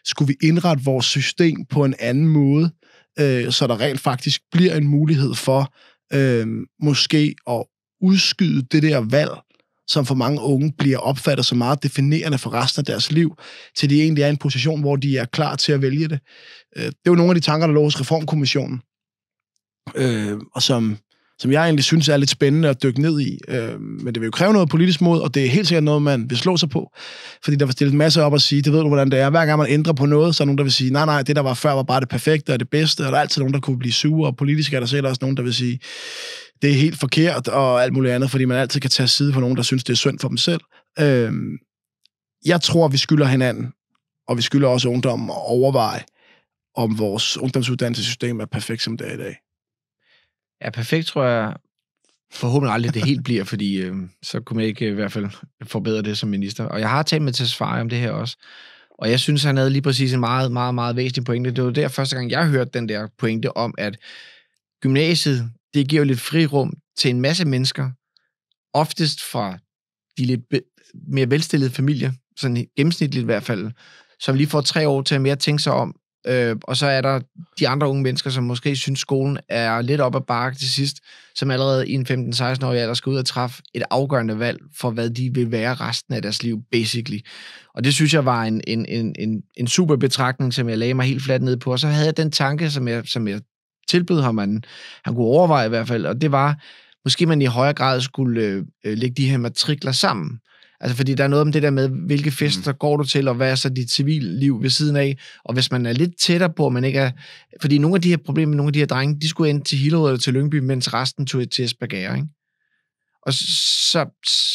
skulle vi indrette vores system på en anden måde, øh, så der rent faktisk bliver en mulighed for Øhm, måske at udskyde det der valg, som for mange unge bliver opfattet som meget definerende for resten af deres liv, til de egentlig er i en position, hvor de er klar til at vælge det. Øh, det var nogle af de tanker, der lå hos Reformkommissionen, øh, og som, som jeg egentlig synes er lidt spændende at dykke ned i. Øh, men det vil jo kræve noget politisk mod, og det er helt sikkert noget, man vil slå sig på. Fordi der var stillet en masse op og sige, det ved du, hvordan det er. Hver gang man ændrer på noget, så er nogen, der vil sige, nej, nej, det der var før, var bare det perfekte og det bedste. Og der er altid nogen, der kunne blive sure, og politisk er der selv også nogen, der vil sige, det er helt forkert og alt muligt andet, fordi man altid kan tage side på nogen, der synes, det er synd for dem selv. Øhm, jeg tror, vi skylder hinanden, og vi skylder også ungdommen at overveje, om vores ungdomsuddannelsessystem er perfekt, som det er i dag. Ja, perfekt tror jeg forhåbentlig aldrig det helt bliver, fordi øh, så kunne jeg ikke øh, i hvert fald forbedre det som minister. Og jeg har talt med Tesfaye om det her også, og jeg synes, han havde lige præcis en meget, meget, meget væsentlig pointe. Det var der første gang, jeg hørte den der pointe om, at gymnasiet, det giver jo lidt frirum til en masse mennesker, oftest fra de lidt mere velstillede familier, sådan gennemsnitligt i hvert fald, som lige får tre år til at mere tænke sig om. Øh, og så er der de andre unge mennesker, som måske synes, skolen er lidt op ad bakke til sidst, som allerede i en 15-16-årig alder skal ud og træffe et afgørende valg for, hvad de vil være resten af deres liv, basically. Og det synes jeg var en, en, en, en, en super betragtning, som jeg lagde mig helt fladt ned på. Og så havde jeg den tanke, som jeg, som jeg tilbød ham, han, han kunne overveje i hvert fald, og det var, måske man i højere grad skulle øh, lægge de her matrikler sammen. Altså, fordi der er noget om det der med, hvilke mm. fester mm. går du til, og hvad er så dit civilliv ved siden af? Og hvis man er lidt tættere på, man ikke er... Fordi nogle af de her problemer, nogle af de her drenge, de skulle ind til Hillerød eller til Lyngby, mens resten tog til Esbjerg, ikke? Og så,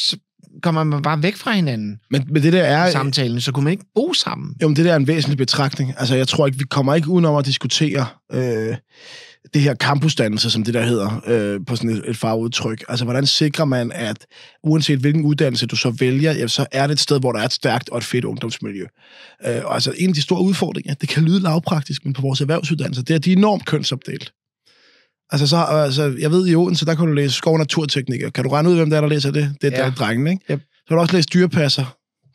så, kommer man bare væk fra hinanden. Men, men det der er... Samtalen, så kunne man ikke bo sammen. Jo, men det der er en væsentlig betragtning. Altså, jeg tror ikke, vi kommer ikke udenom at diskutere øh, det her campusdannelse, som det der hedder, øh, på sådan et, et farveudtryk. Altså, hvordan sikrer man, at uanset hvilken uddannelse du så vælger, jamen, så er det et sted, hvor der er et stærkt og et fedt ungdomsmiljø. Øh, og altså, en af de store udfordringer, det kan lyde lavpraktisk, men på vores erhvervsuddannelser, det er, at de er enormt kønsopdelt. Altså, så, altså, jeg ved, i Odense, der kan du læse skov- og naturteknik. Kan du regne ud, hvem der er, der læser det? Det er ja. der drengene, ikke? Yep. Så har du også læst dyrepasser.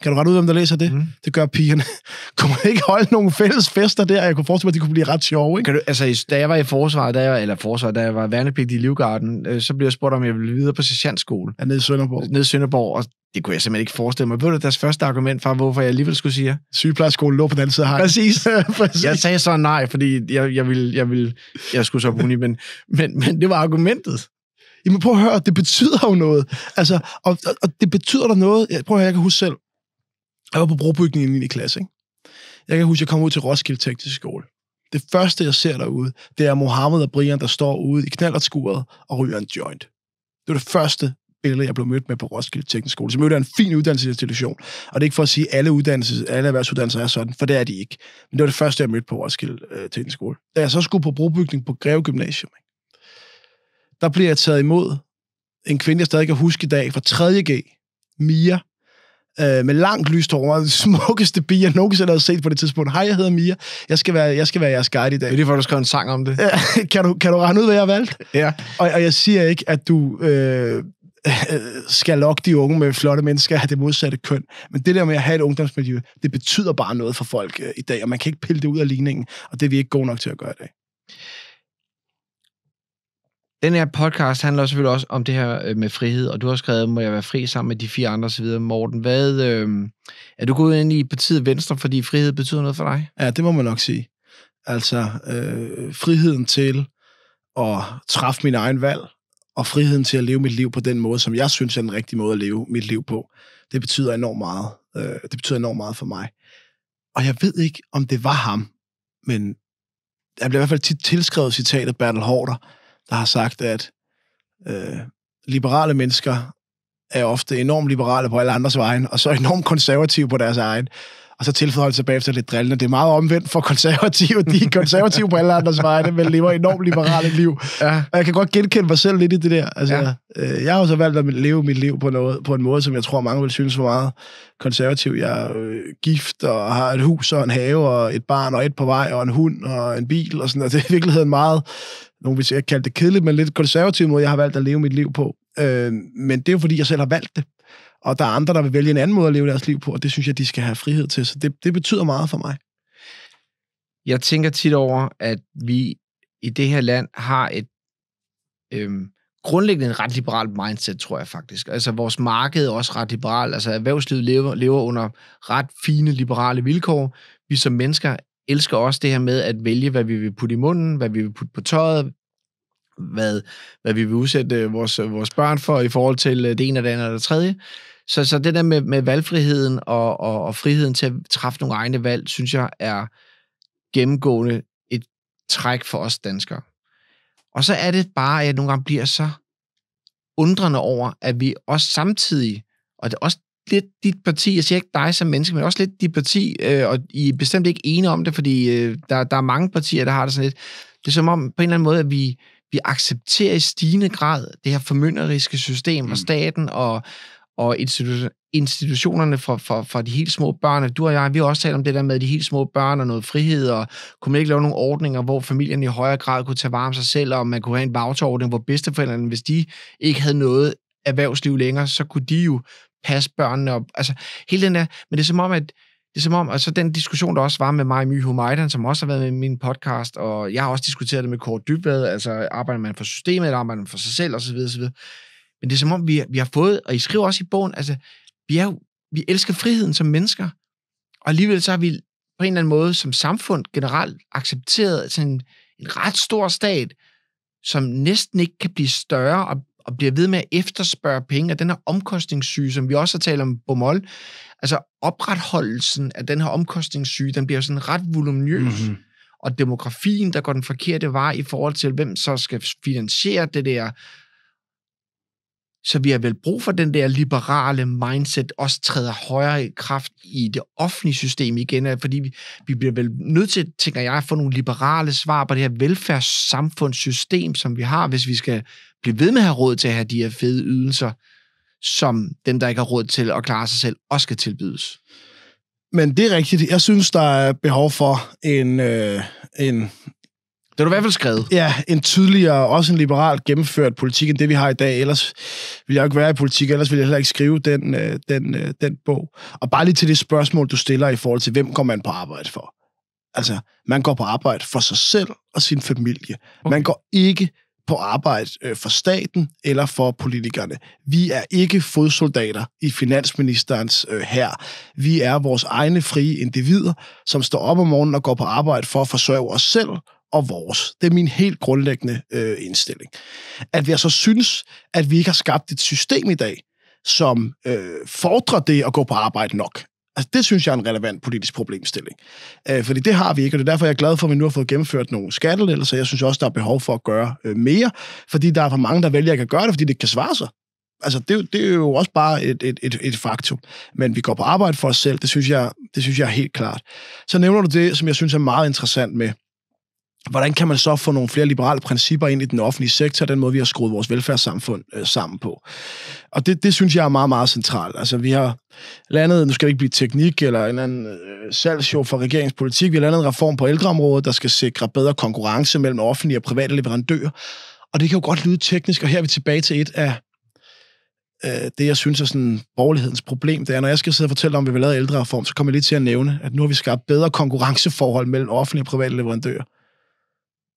Kan du rette ud, hvem der læser det? Mm. Det gør pigerne. kunne man ikke holde nogle fælles fester der? Jeg kunne forestille mig, at de kunne blive ret sjove, ikke? Kan du, altså, da jeg var i forsvaret, da jeg, var, eller forsvaret, da jeg var værnepligt i Livgarden, øh, så blev jeg spurgt, om jeg ville videre på sergeantskole. Ja, nede i Sønderborg. Nede i Sønderborg, og det kunne jeg simpelthen ikke forestille mig. Ved du deres første argument for, hvorfor jeg alligevel skulle sige Sygeplejerskole lå på den anden side af Præcis. Præcis. Jeg sagde så nej, fordi jeg, jeg, ville, jeg, ville, jeg skulle så på uni, men, men, men det var argumentet. Jamen prøv at høre, det betyder jo noget. Altså, og, og, og det betyder der noget. Prøv at høre, jeg kan huske selv. Jeg var på brobygningen i 9. klasse, ikke? Jeg kan huske, jeg kom ud til Roskilde Teknisk Skole. Det første, jeg ser derude, det er Mohammed og Brian, der står ude i knallertskuret og ryger en joint. Det var det første billede, jeg blev mødt med på Roskilde Teknisk Skole. Så mødte jeg en fin uddannelsesinstitution. Og det er ikke for at sige, at alle, uddannelses, alle erhvervsuddannelser er sådan, for det er de ikke. Men det var det første, jeg mødte på Roskilde øh, Teknisk Skole. Da jeg så skulle på brobygning på Greve Gymnasium, ikke? der blev jeg taget imod en kvinde, jeg stadig kan huske i dag, fra 3.G, Mia, øh, med langt lyst hår, og smukkeste bi, jeg nogensinde har set på det tidspunkt. Hej, jeg hedder Mia. Jeg skal være, jeg skal være jeres guide i dag. Det er for, du skrev en sang om det. kan, du, kan du regne ud, hvad jeg har valgt? Ja. Og, og jeg siger ikke, at du... Øh, skal lokke de unge med flotte mennesker af det modsatte køn. Men det der med at have et ungdomsmiljø, det betyder bare noget for folk øh, i dag, og man kan ikke pille det ud af ligningen, og det er vi ikke gode nok til at gøre i dag. Den her podcast handler selvfølgelig også om det her øh, med frihed, og du har skrevet, må jeg være fri sammen med de fire andre osv. Morten, hvad, øh, er du gået ind i partiet Venstre, fordi frihed betyder noget for dig? Ja, det må man nok sige. Altså, øh, friheden til at træffe min egen valg, og friheden til at leve mit liv på den måde, som jeg synes er den rigtige måde at leve mit liv på, det betyder enormt meget. Øh, det betyder enormt meget for mig. Og jeg ved ikke, om det var ham, men jeg bliver i hvert fald tit tilskrevet citatet Bertel Hårder, der har sagt, at øh, liberale mennesker er ofte enormt liberale på alle andres vejen, og så enormt konservative på deres egen. Og så tilføjer han sig bagefter lidt drillende. Det er meget omvendt for konservative. De er konservative på alle andres vegne, men lever enormt liberale liv. Ja. Og jeg kan godt genkende mig selv lidt i det der. Altså, ja. øh, jeg har også valgt at leve mit liv på, noget, på en måde, som jeg tror, mange vil synes var meget konservativ. Jeg er øh, gift og har et hus og en have og et barn og et på vej og en hund og en bil og sådan Og Det er i virkeligheden meget vil hvis jeg kalder det kedeligt, men lidt konservativ måde, jeg har valgt at leve mit liv på. Øh, men det er jo, fordi jeg selv har valgt det. Og der er andre, der vil vælge en anden måde at leve deres liv på, og det synes jeg, de skal have frihed til. Så det, det betyder meget for mig. Jeg tænker tit over, at vi i det her land har et øh, grundlæggende ret liberalt mindset, tror jeg faktisk. Altså vores marked er også ret liberalt. Altså erhvervslivet lever, lever under ret fine liberale vilkår. Vi som mennesker elsker også det her med at vælge, hvad vi vil putte i munden, hvad vi vil putte på tøjet, hvad, hvad vi vil udsætte øh, vores, øh, vores børn for i forhold til øh, det ene det andet eller det tredje. Så, så det der med, med valgfriheden og, og, og friheden til at træffe nogle egne valg, synes jeg er gennemgående et træk for os danskere. Og så er det bare, at jeg nogle gange bliver så undrende over, at vi også samtidig, og det er også lidt dit parti, jeg siger ikke dig som menneske, men også lidt dit parti, øh, og I er bestemt ikke enige om det, fordi øh, der, der er mange partier, der har det sådan lidt. Det er som om på en eller anden måde, at vi, vi accepterer i stigende grad det her formynderiske system mm. og staten og, og institu- institutionerne for, for, for de helt små børn. Du og jeg, vi har også talt om det der med de helt små børn og noget frihed, og kunne man ikke lave nogle ordninger, hvor familien i højere grad kunne tage varme sig selv, og man kunne have en voucherordning, hvor bedsteforældrene, hvis de ikke havde noget erhvervsliv længere, så kunne de jo passe børnene op. Altså, hele den der, men det er som om, at det er som om, og så altså, den diskussion, der også var med mig, Myho Majdan, som også har været med i min podcast, og jeg har også diskuteret det med Kort Dybvad, altså arbejder man for systemet, eller arbejder man for sig selv, osv. videre. Men det er som om, vi, vi har fået, og I skriver også i bogen, altså, vi, er jo, vi elsker friheden som mennesker, og alligevel så har vi på en eller anden måde som samfund generelt accepteret sådan en, en ret stor stat, som næsten ikke kan blive større og og bliver ved med at efterspørge penge, og den her omkostningssyge, som vi også har talt om på mål, altså opretholdelsen af den her omkostningssyge, den bliver sådan ret voluminøs. Mm-hmm. Og demografien, der går den forkerte vej i forhold til, hvem så skal finansiere det der så vi har vel brug for den der liberale mindset, også træder højere i kraft i det offentlige system igen, fordi vi, vi bliver vel nødt til, tænker jeg, at få nogle liberale svar på det her velfærdssamfundssystem, som vi har, hvis vi skal blive ved med at have råd til at have de her fede ydelser, som dem, der ikke har råd til at klare sig selv, også skal tilbydes. Men det er rigtigt. Jeg synes, der er behov for en, øh, en det er du i hvert fald skrevet. Ja, en tydeligere, også en liberalt gennemført politik, end det vi har i dag. Ellers ville jeg ikke være i politik, ellers ville jeg heller ikke skrive den, øh, den, øh, den bog. Og bare lige til det spørgsmål, du stiller i forhold til, hvem går man på arbejde for? Altså, man går på arbejde for sig selv og sin familie. Okay. Man går ikke på arbejde øh, for staten eller for politikerne. Vi er ikke fodsoldater i finansministerens øh, her. Vi er vores egne frie individer, som står op om morgenen og går på arbejde for at forsørge os selv og vores. Det er min helt grundlæggende øh, indstilling. At vi så synes, at vi ikke har skabt et system i dag, som øh, fordrer det at gå på arbejde nok. Altså, det synes jeg er en relevant politisk problemstilling. Øh, fordi det har vi ikke, og det er derfor, jeg er glad for, at vi nu har fået gennemført nogle skattelettelser. Jeg synes også, der er behov for at gøre øh, mere, fordi der er for mange, der vælger ikke at gøre det, fordi det ikke kan svare sig. Altså, det, det er jo også bare et, et, et, et faktum. Men vi går på arbejde for os selv, det synes, jeg, det synes jeg er helt klart. Så nævner du det, som jeg synes er meget interessant med, hvordan kan man så få nogle flere liberale principper ind i den offentlige sektor, den måde, vi har skruet vores velfærdssamfund øh, sammen på. Og det, det synes jeg er meget, meget centralt. Altså, vi har landet, nu skal det ikke blive teknik eller en anden øh, salgsjov for regeringspolitik, vi har landet en reform på ældreområdet, der skal sikre bedre konkurrence mellem offentlige og private leverandører. Og det kan jo godt lyde teknisk, og her er vi tilbage til et af øh, det, jeg synes er sådan borgerlighedens problem, det er, når jeg skal sidde og fortælle om, at vi vil lave ældrereform, så kommer jeg lige til at nævne, at nu har vi skabt bedre konkurrenceforhold mellem offentlige og private leverandører.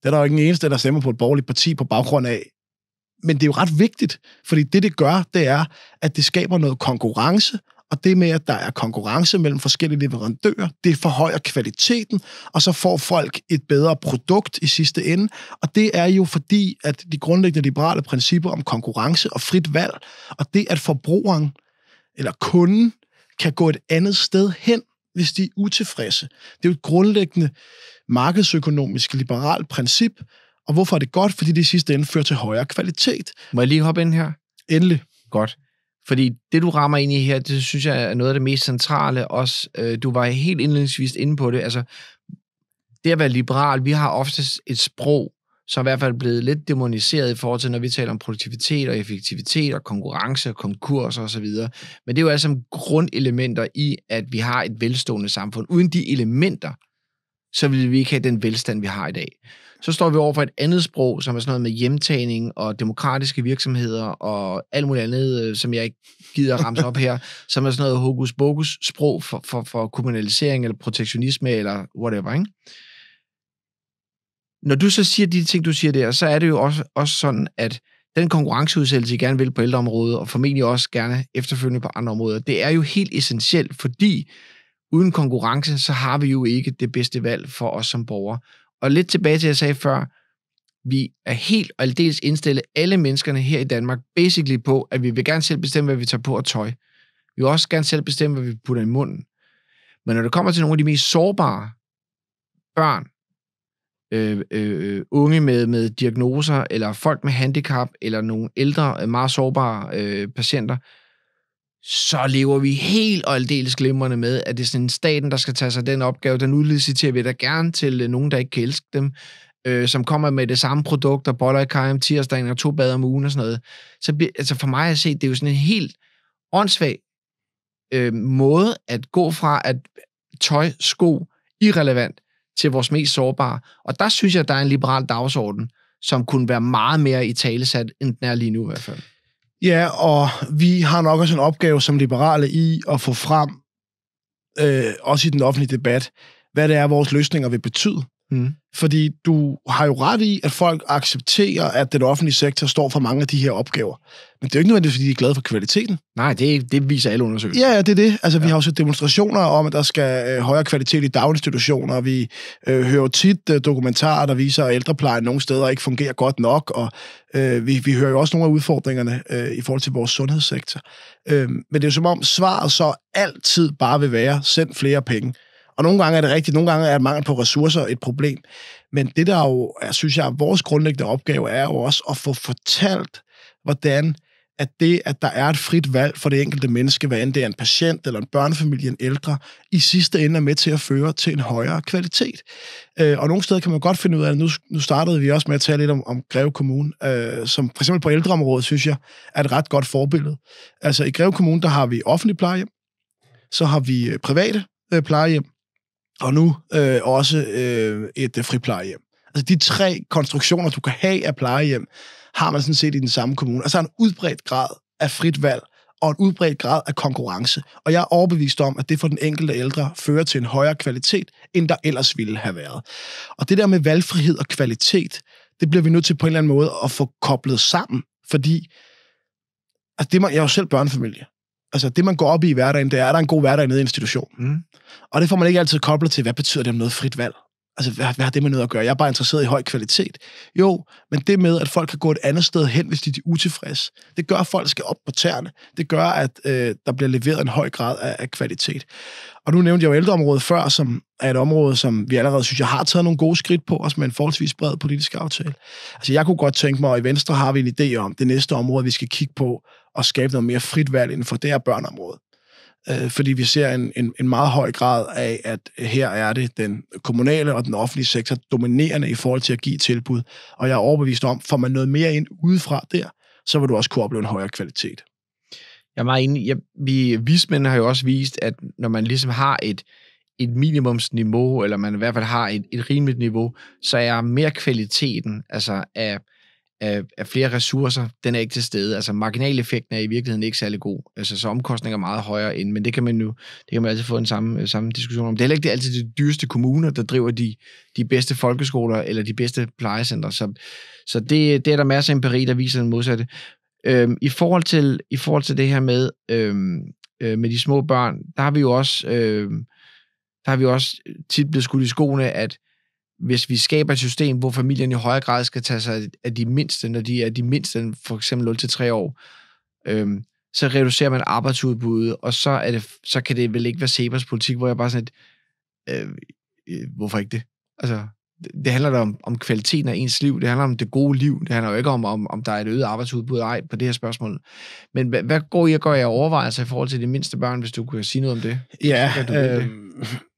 Det er der jo ikke en eneste, der stemmer på et borgerligt parti på baggrund af. Men det er jo ret vigtigt, fordi det, det gør, det er, at det skaber noget konkurrence, og det med, at der er konkurrence mellem forskellige leverandører, det forhøjer kvaliteten, og så får folk et bedre produkt i sidste ende. Og det er jo fordi, at de grundlæggende liberale principper om konkurrence og frit valg, og det, at forbrugeren eller kunden kan gå et andet sted hen, hvis de er utilfredse. Det er jo et grundlæggende markedsøkonomisk liberalt princip, og hvorfor er det godt? Fordi det i sidste ende fører til højere kvalitet. Må jeg lige hoppe ind her? Endelig. Godt. Fordi det, du rammer ind i her, det synes jeg er noget af det mest centrale også. Øh, du var helt indledningsvis inde på det. Altså, det at være liberal, vi har oftest et sprog, som i hvert fald blevet lidt demoniseret i forhold til, når vi taler om produktivitet og effektivitet og konkurrence og konkurs og så videre. Men det er jo altså grundelementer i, at vi har et velstående samfund. Uden de elementer, så vil vi ikke have den velstand, vi har i dag. Så står vi over for et andet sprog, som er sådan noget med hjemtagning og demokratiske virksomheder og alt muligt andet, øh, som jeg ikke gider at ramse op her, som er sådan noget hokus bokus sprog for, for, for kommunalisering eller protektionisme eller whatever, ikke? Når du så siger de ting, du siger der, så er det jo også, også sådan, at den konkurrenceudsættelse, I gerne vil på ældreområdet, og formentlig også gerne efterfølgende på andre områder, det er jo helt essentielt, fordi uden konkurrence, så har vi jo ikke det bedste valg for os som borgere. Og lidt tilbage til, jeg sagde før, vi er helt og aldeles indstillet alle menneskerne her i Danmark basically på, at vi vil gerne selv bestemme, hvad vi tager på og tøj. Vi vil også gerne selv bestemme, hvad vi putter i munden. Men når det kommer til nogle af de mest sårbare børn, Øh, øh, øh, unge med, med diagnoser, eller folk med handicap, eller nogle ældre, øh, meget sårbare øh, patienter, så lever vi helt og aldeles glimrende med, at det er sådan staten, der skal tage sig den opgave. Den udliciterer vi da gerne til øh, nogen, der ikke kan elske dem, øh, som kommer med det samme produkt, og boller i kaj tirsdagen og to bad om ugen og sådan noget. Så altså for mig at se, det er jo sådan en helt åndssvag øh, måde at gå fra, at tøj, sko, irrelevant, til vores mest sårbare. Og der synes jeg, der er en liberal dagsorden, som kunne være meget mere i talesat, end den er lige nu i hvert fald. Ja, og vi har nok også en opgave som liberale i at få frem, øh, også i den offentlige debat, hvad det er, vores løsninger vil betyde. Mm. Fordi du har jo ret i, at folk accepterer, at den offentlige sektor står for mange af de her opgaver. Men det er jo ikke nødvendigvis, fordi de er glade for kvaliteten. Nej, det, det viser alle undersøgelser. Ja, ja, det er det. Altså, ja. vi har også demonstrationer om, at der skal øh, højere kvalitet i daginstitutioner, vi øh, hører tit øh, dokumentarer, der viser, at ældreplejen nogle steder ikke fungerer godt nok, og øh, vi, vi hører jo også nogle af udfordringerne øh, i forhold til vores sundhedssektor. Øh, men det er jo som om, svaret så altid bare vil være, send flere penge. Og nogle gange er det rigtigt, nogle gange er mangel på ressourcer et problem. Men det, der jo, jeg synes jeg, er vores grundlæggende opgave, er jo også at få fortalt, hvordan at det, at der er et frit valg for det enkelte menneske, hvad end det er en patient eller en børnefamilie, en ældre, i sidste ende er med til at føre til en højere kvalitet. Øh, og nogle steder kan man godt finde ud af, at nu, nu startede vi også med at tale lidt om, om Greve Kommune, øh, som for eksempel på ældreområdet, synes jeg, er et ret godt forbillede. Altså i Greve Kommune, der har vi offentlig plejehjem, så har vi øh, private plejehjem, og nu øh, også øh, et øh, friplejehjem. Altså de tre konstruktioner, du kan have af plejehjem, har man sådan set i den samme kommune. Altså en udbredt grad af frit valg og en udbredt grad af konkurrence. Og jeg er overbevist om, at det for den enkelte ældre fører til en højere kvalitet, end der ellers ville have været. Og det der med valgfrihed og kvalitet, det bliver vi nødt til på en eller anden måde at få koblet sammen, fordi altså det må, jeg er jo selv børnefamilie altså det, man går op i i hverdagen, det er, at der er en god hverdag nede i institutionen. Mm. Og det får man ikke altid koblet til, hvad betyder det om noget frit valg? Altså, hvad, hvad har det med noget at gøre? Jeg er bare interesseret i høj kvalitet. Jo, men det med, at folk kan gå et andet sted hen, hvis de er utilfredse, det gør, at folk skal op på tæerne. Det gør, at øh, der bliver leveret en høj grad af, af kvalitet. Og nu nævnte jeg jo ældreområdet før, som er et område, som vi allerede synes, jeg har taget nogle gode skridt på, også med en forholdsvis bred politisk aftale. Altså, jeg kunne godt tænke mig, og i Venstre har vi en idé om det næste område, vi skal kigge på, at skabe noget mere frit valg inden for det her børneområde. Øh, fordi vi ser en, en, en meget høj grad af, at her er det den kommunale og den offentlige sektor dominerende i forhold til at give tilbud. Og jeg er overbevist om, får man noget mere ind udefra der, så vil du også kunne opleve en højere kvalitet. Jeg er meget enig. Jeg, vi, vismænd har jo også vist, at når man ligesom har et, et minimumsniveau, eller man i hvert fald har et, et rimeligt niveau, så er mere kvaliteten altså af af, af flere ressourcer, den er ikke til stede. Altså marginaleffekten er i virkeligheden ikke særlig god. Altså så omkostninger er meget højere end, men det kan man nu, det kan man altid få en samme, øh, samme diskussion om. Det er heller ikke det, altid de dyreste kommuner, der driver de, de bedste folkeskoler eller de bedste plejecentre. Så, så det, det er der masser af empiri, der viser den modsatte. Øhm, i, forhold til, I forhold til det her med, øhm, øh, med de små børn, der har vi jo også, øhm, der har vi også tit blevet skudt i skoene, at hvis vi skaber et system, hvor familien i højere grad skal tage sig af de mindste, når de er de mindste, for eksempel 0-3 år, øhm, så reducerer man arbejdsudbuddet, og så, er det, så kan det vel ikke være Sebers politik, hvor jeg bare sådan et, øh, øh, hvorfor ikke det? Altså, det, det handler da om, om kvaliteten af ens liv, det handler om det gode liv, det handler jo ikke om, om, om der er et øget arbejdsudbud ej på det her spørgsmål. Men hvad, hvad går I og gør i overvejelser i forhold til de mindste børn, hvis du kunne sige noget om det? Ja, øh, det? Øhm,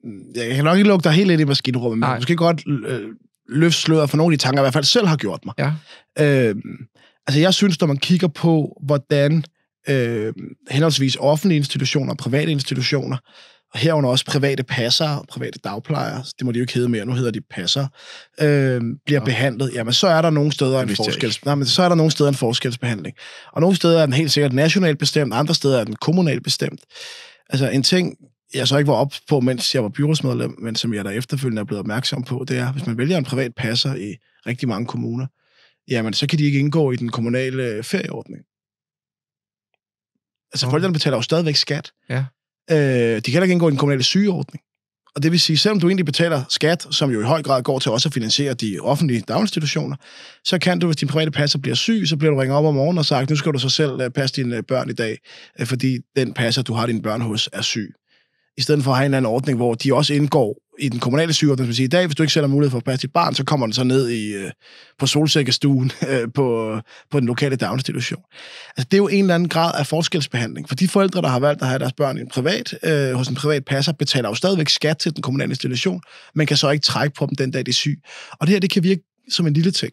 Mm, jeg kan nok ikke lukke dig helt ind i maskinrummet, men du godt øh, løfte sløret for nogle af de tanker, jeg i hvert fald selv har gjort mig. Ja. Øh, altså, jeg synes, når man kigger på, hvordan øh, henholdsvis offentlige institutioner og private institutioner, og herunder også private passere, private dagplejere, det må de jo ikke hedde mere, nu hedder de passere, øh, bliver ja. behandlet, jamen så er der nogle steder en forskels... Nej, men så er der nogle steder en forskelsbehandling. Og nogle steder er den helt sikkert nationalt bestemt, andre steder er den kommunalt bestemt. Altså en ting, jeg så ikke var op på, mens jeg var byrådsmedlem, men som jeg der efterfølgende er blevet opmærksom på, det er, hvis man vælger en privat passer i rigtig mange kommuner, jamen så kan de ikke indgå i den kommunale ferieordning. Altså okay. folk, betaler jo stadigvæk skat. Ja. Øh, de kan heller ikke indgå i den kommunale sygeordning. Og det vil sige, selvom du egentlig betaler skat, som jo i høj grad går til også at finansiere de offentlige daginstitutioner, så kan du, hvis din private passer bliver syg, så bliver du ringet op om morgenen og sagt, nu skal du så selv øh, passe dine øh, børn i dag, øh, fordi den passer, du har dine børn hos, er syg i stedet for at have en eller anden ordning, hvor de også indgår i den kommunale psykiatri, som sige, i dag, hvis du ikke selv har mulighed for at passe dit barn, så kommer den så ned i, øh, på solsikkerstuen øh, på, på den lokale daginstitution. Altså, det er jo en eller anden grad af forskelsbehandling, for de forældre, der har valgt at have deres børn i en privat, øh, hos en privat passer, betaler jo stadigvæk skat til den kommunale institution, men kan så ikke trække på dem den dag, de er syg. Og det her, det kan virke som en lille ting.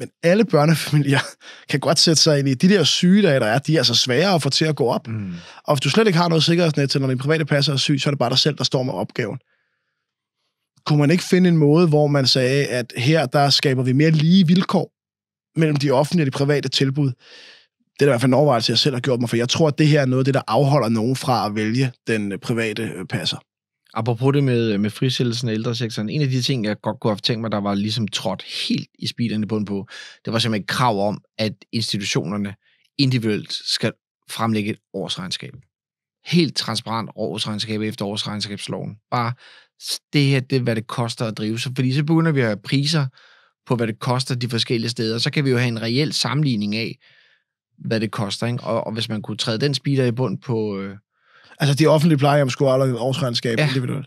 Men alle børnefamilier kan godt sætte sig ind i, de der sygedage, der er, de er altså svære at få til at gå op. Mm. Og hvis du slet ikke har noget sikkerhedsnet til, når din private passer er syg, så er det bare dig selv, der står med opgaven. Kunne man ikke finde en måde, hvor man sagde, at her der skaber vi mere lige vilkår mellem de offentlige og de private tilbud? det er i hvert fald en overvejelse, jeg selv har gjort mig, for jeg tror, at det her er noget af det, der afholder nogen fra at vælge den øh, private øh, passer. Apropos det med, med frisættelsen af ældresektoren, en af de ting, jeg godt kunne have tænkt mig, der var ligesom trådt helt i speederne bund på, det var simpelthen et krav om, at institutionerne individuelt skal fremlægge et årsregnskab. Helt transparent årsregnskab efter årsregnskabsloven. Bare det her, det er, hvad det koster at drive sig. Fordi så begynder vi at have priser på, hvad det koster de forskellige steder. Så kan vi jo have en reel sammenligning af, hvad det koster. Ikke? Og, og hvis man kunne træde den speeder i bund på, øh, Altså, de offentlige plejehjem skulle aldrig overregnskab ja. individuelt.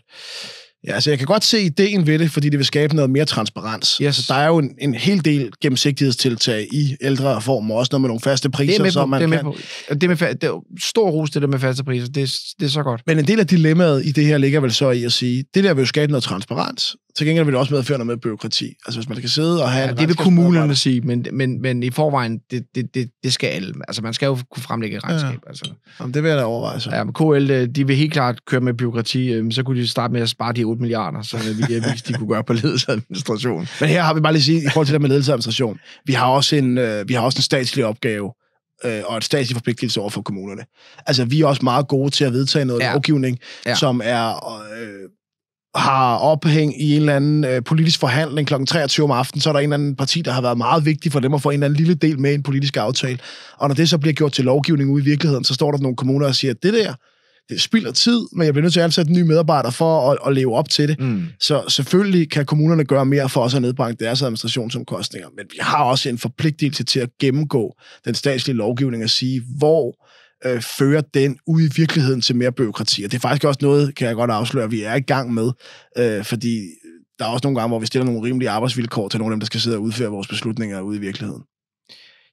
Ja, altså jeg kan godt se ideen ved det, fordi det vil skabe noget mere transparens. Yes. Altså, der er jo en, en hel del gennemsigtighedstiltag i ældre reformer, også noget med nogle faste priser, det på, så man det er med kan... På. Det er med fa- det er stor rus, det der med faste priser. Det, det er så godt. Men en del af dilemmaet i det her ligger vel så i at sige, det der vil jo skabe noget transparens. Til gengæld vil det også medføre noget med byråkrati. Altså hvis man kan sidde og have... Ja, det vil kommunerne sige, men, men, men i forvejen, det, det, det, det skal alle. Altså man skal jo kunne fremlægge et regnskab. Ja. Altså. Jamen, det vil jeg da overveje. Så. Ja, men KL, øh, de vil helt klart køre med byråkrati. Øhm, så kunne de starte med at spare de 8 milliarder, så vi har vist, de kunne gøre på ledelsesadministration. Men her har vi bare lige sige, i forhold til det med ledelsesadministration, vi har også en, øh, vi har også en statslig opgave, øh, og et statsligt forpligtelse over for kommunerne. Altså, vi er også meget gode til at vedtage noget ja. lovgivning, ja. som er... Øh, har ophæng i en eller anden øh, politisk forhandling kl. 23 om aftenen, så er der en eller anden parti, der har været meget vigtig for dem at få en eller anden lille del med i en politisk aftale. Og når det så bliver gjort til lovgivning ude i virkeligheden, så står der nogle kommuner og siger, at det der, det spilder tid, men jeg bliver nødt til at ansætte en ny medarbejder for at, at leve op til det. Mm. Så selvfølgelig kan kommunerne gøre mere for os at nedbringe deres administrationsomkostninger, men vi har også en forpligtelse til at gennemgå den statslige lovgivning og sige, hvor øh, fører den ud i virkeligheden til mere byråkrati. Og det er faktisk også noget, kan jeg godt afsløre, at vi er i gang med, øh, fordi der er også nogle gange, hvor vi stiller nogle rimelige arbejdsvilkår til nogle af dem, der skal sidde og udføre vores beslutninger ude i virkeligheden.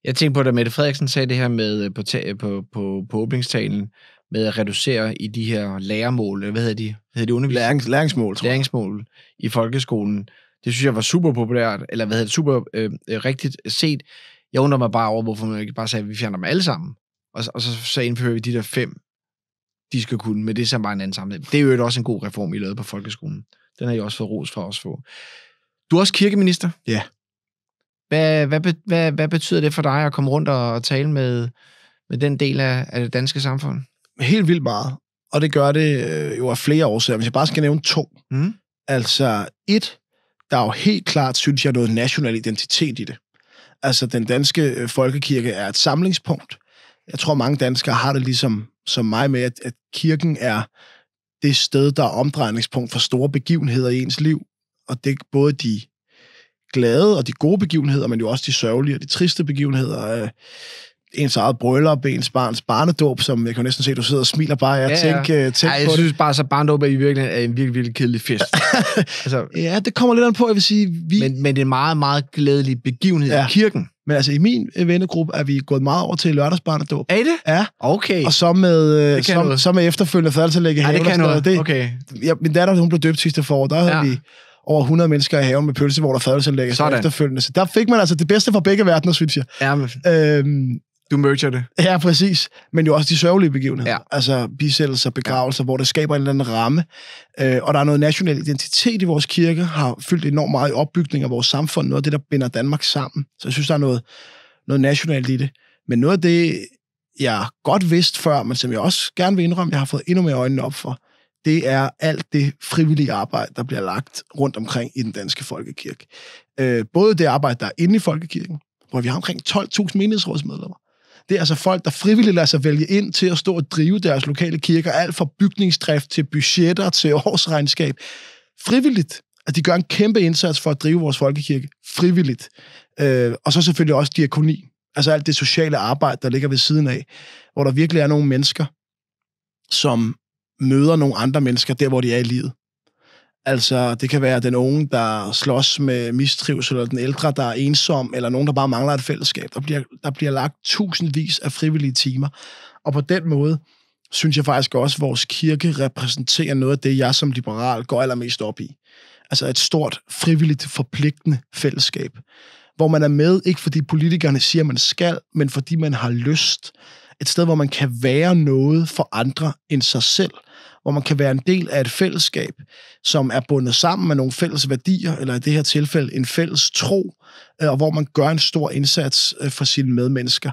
Jeg tænkte på, da Mette Frederiksen sagde det her med øh, på, på, på, på åbningstalen, med at reducere i de her læremål, øh, hvad hedder de? Hedder de undervis... Lærings, læringsmål, tror jeg. Læringsmål i folkeskolen. Det synes jeg var super populært, eller hvad hedder det, super øh, øh rigtigt set. Jeg undrer mig bare over, hvorfor man ikke bare sagde, at vi fjerner dem alle sammen. Og, og så, så indfører vi de der fem, de skal kunne, men det er så bare en anden samling. Det er jo også en god reform, I lavede på folkeskolen. Den har I også fået ros for os få. Du er også kirkeminister. Ja. Hvad, hvad, hvad, hvad betyder det for dig at komme rundt og tale med, med den del af, af det danske samfund? helt vildt meget, og det gør det øh, jo af flere årsager. Hvis jeg bare skal nævne to. Mm. Altså et, der er jo helt klart, synes jeg, noget national identitet i det. Altså den danske øh, folkekirke er et samlingspunkt. Jeg tror, mange danskere har det ligesom som mig med, at, at kirken er det sted, der er omdrejningspunkt for store begivenheder i ens liv. Og det er både de glade og de gode begivenheder, men jo også de sørgelige og de triste begivenheder. Øh, ens eget bryllup, ens barns barnedåb, som jeg kan næsten se, at du sidder og smiler bare af ja, tænke ja. Øh, tænk Ej, jeg på synes det. bare, så barnedåb er i virkeligheden er en virkelig, virkelig kedelig fest. altså, ja, det kommer lidt an på, jeg vil sige. Vi... Men, men det er en meget, meget glædelig begivenhed ja. i kirken. Men altså, i min øh, vennegruppe er vi gået meget over til lørdagsbarnedåb. Er I det? Ja. Okay. Og så med, så, så med efterfølgende fadelsindlæg i haven. det kan noget. Det, okay. Ja, min datter, hun blev døbt sidste forår, der ja. havde vi over 100 mennesker i haven med pølsevogn og fadelsenlæg efterfølgende. Så der fik man altså det bedste fra begge verdener, synes jeg. Ja, men... øhm, du merger det. Ja, præcis. Men jo også de sørgelige begivenheder. Ja. Altså bisættelser, begravelser, ja. hvor det skaber en eller anden ramme. Øh, og der er noget national identitet i vores kirke, har fyldt enormt meget i opbygningen af vores samfund. Noget af det, der binder Danmark sammen. Så jeg synes, der er noget, noget nationalt i det. Men noget af det, jeg godt vidste før, men som jeg også gerne vil indrømme, jeg har fået endnu mere øjnene op for, det er alt det frivillige arbejde, der bliver lagt rundt omkring i den danske folkekirke. Øh, både det arbejde, der er inde i folkekirken, hvor vi har omkring 12.000 menighedsrådsmedlemmer, det er altså folk, der frivilligt lader sig vælge ind til at stå og drive deres lokale kirker, alt fra bygningsdrift til budgetter til årsregnskab. Frivilligt. At altså, de gør en kæmpe indsats for at drive vores folkekirke. Frivilligt. Øh, og så selvfølgelig også diakoni. Altså alt det sociale arbejde, der ligger ved siden af, hvor der virkelig er nogle mennesker, som møder nogle andre mennesker der, hvor de er i livet. Altså, det kan være den unge, der slås med mistrivsel, eller den ældre, der er ensom, eller nogen, der bare mangler et fællesskab. Der bliver, der bliver lagt tusindvis af frivillige timer. Og på den måde, synes jeg faktisk også, at vores kirke repræsenterer noget af det, jeg som liberal går allermest op i. Altså et stort, frivilligt, forpligtende fællesskab, hvor man er med, ikke fordi politikerne siger, man skal, men fordi man har lyst. Et sted, hvor man kan være noget for andre end sig selv – hvor man kan være en del af et fællesskab, som er bundet sammen med nogle fælles værdier, eller i det her tilfælde en fælles tro, øh, og hvor man gør en stor indsats øh, for sine medmennesker.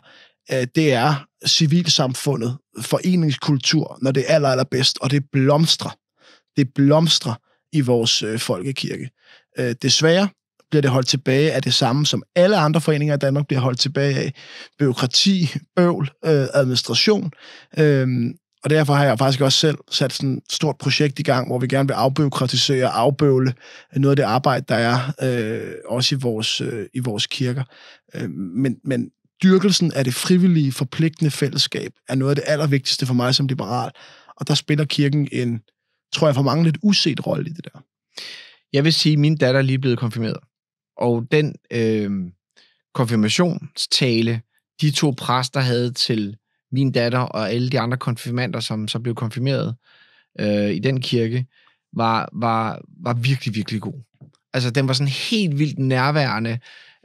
Øh, det er civilsamfundet, foreningskultur, når det er aller, bedst, og det blomstrer. Det blomstrer i vores folkekirke. Desværre bliver det holdt tilbage af det samme, som alle andre foreninger i Danmark bliver holdt tilbage af. Byråkrati, bøvl, administration. Og derfor har jeg faktisk også selv sat sådan et stort projekt i gang, hvor vi gerne vil afbøvkratisere og afbøvle noget af det arbejde, der er, øh, også i vores, øh, i vores kirker. Øh, men, men dyrkelsen af det frivillige, forpligtende fællesskab er noget af det allervigtigste for mig som liberal. Og der spiller kirken en, tror jeg, for mange lidt uset rolle i det der. Jeg vil sige, at min datter er lige blevet konfirmeret. Og den øh, konfirmationstale, de to præster havde til min datter og alle de andre konfirmander, som så blev konfirmeret øh, i den kirke, var, var, var virkelig, virkelig god. Altså, den var sådan helt vildt nærværende,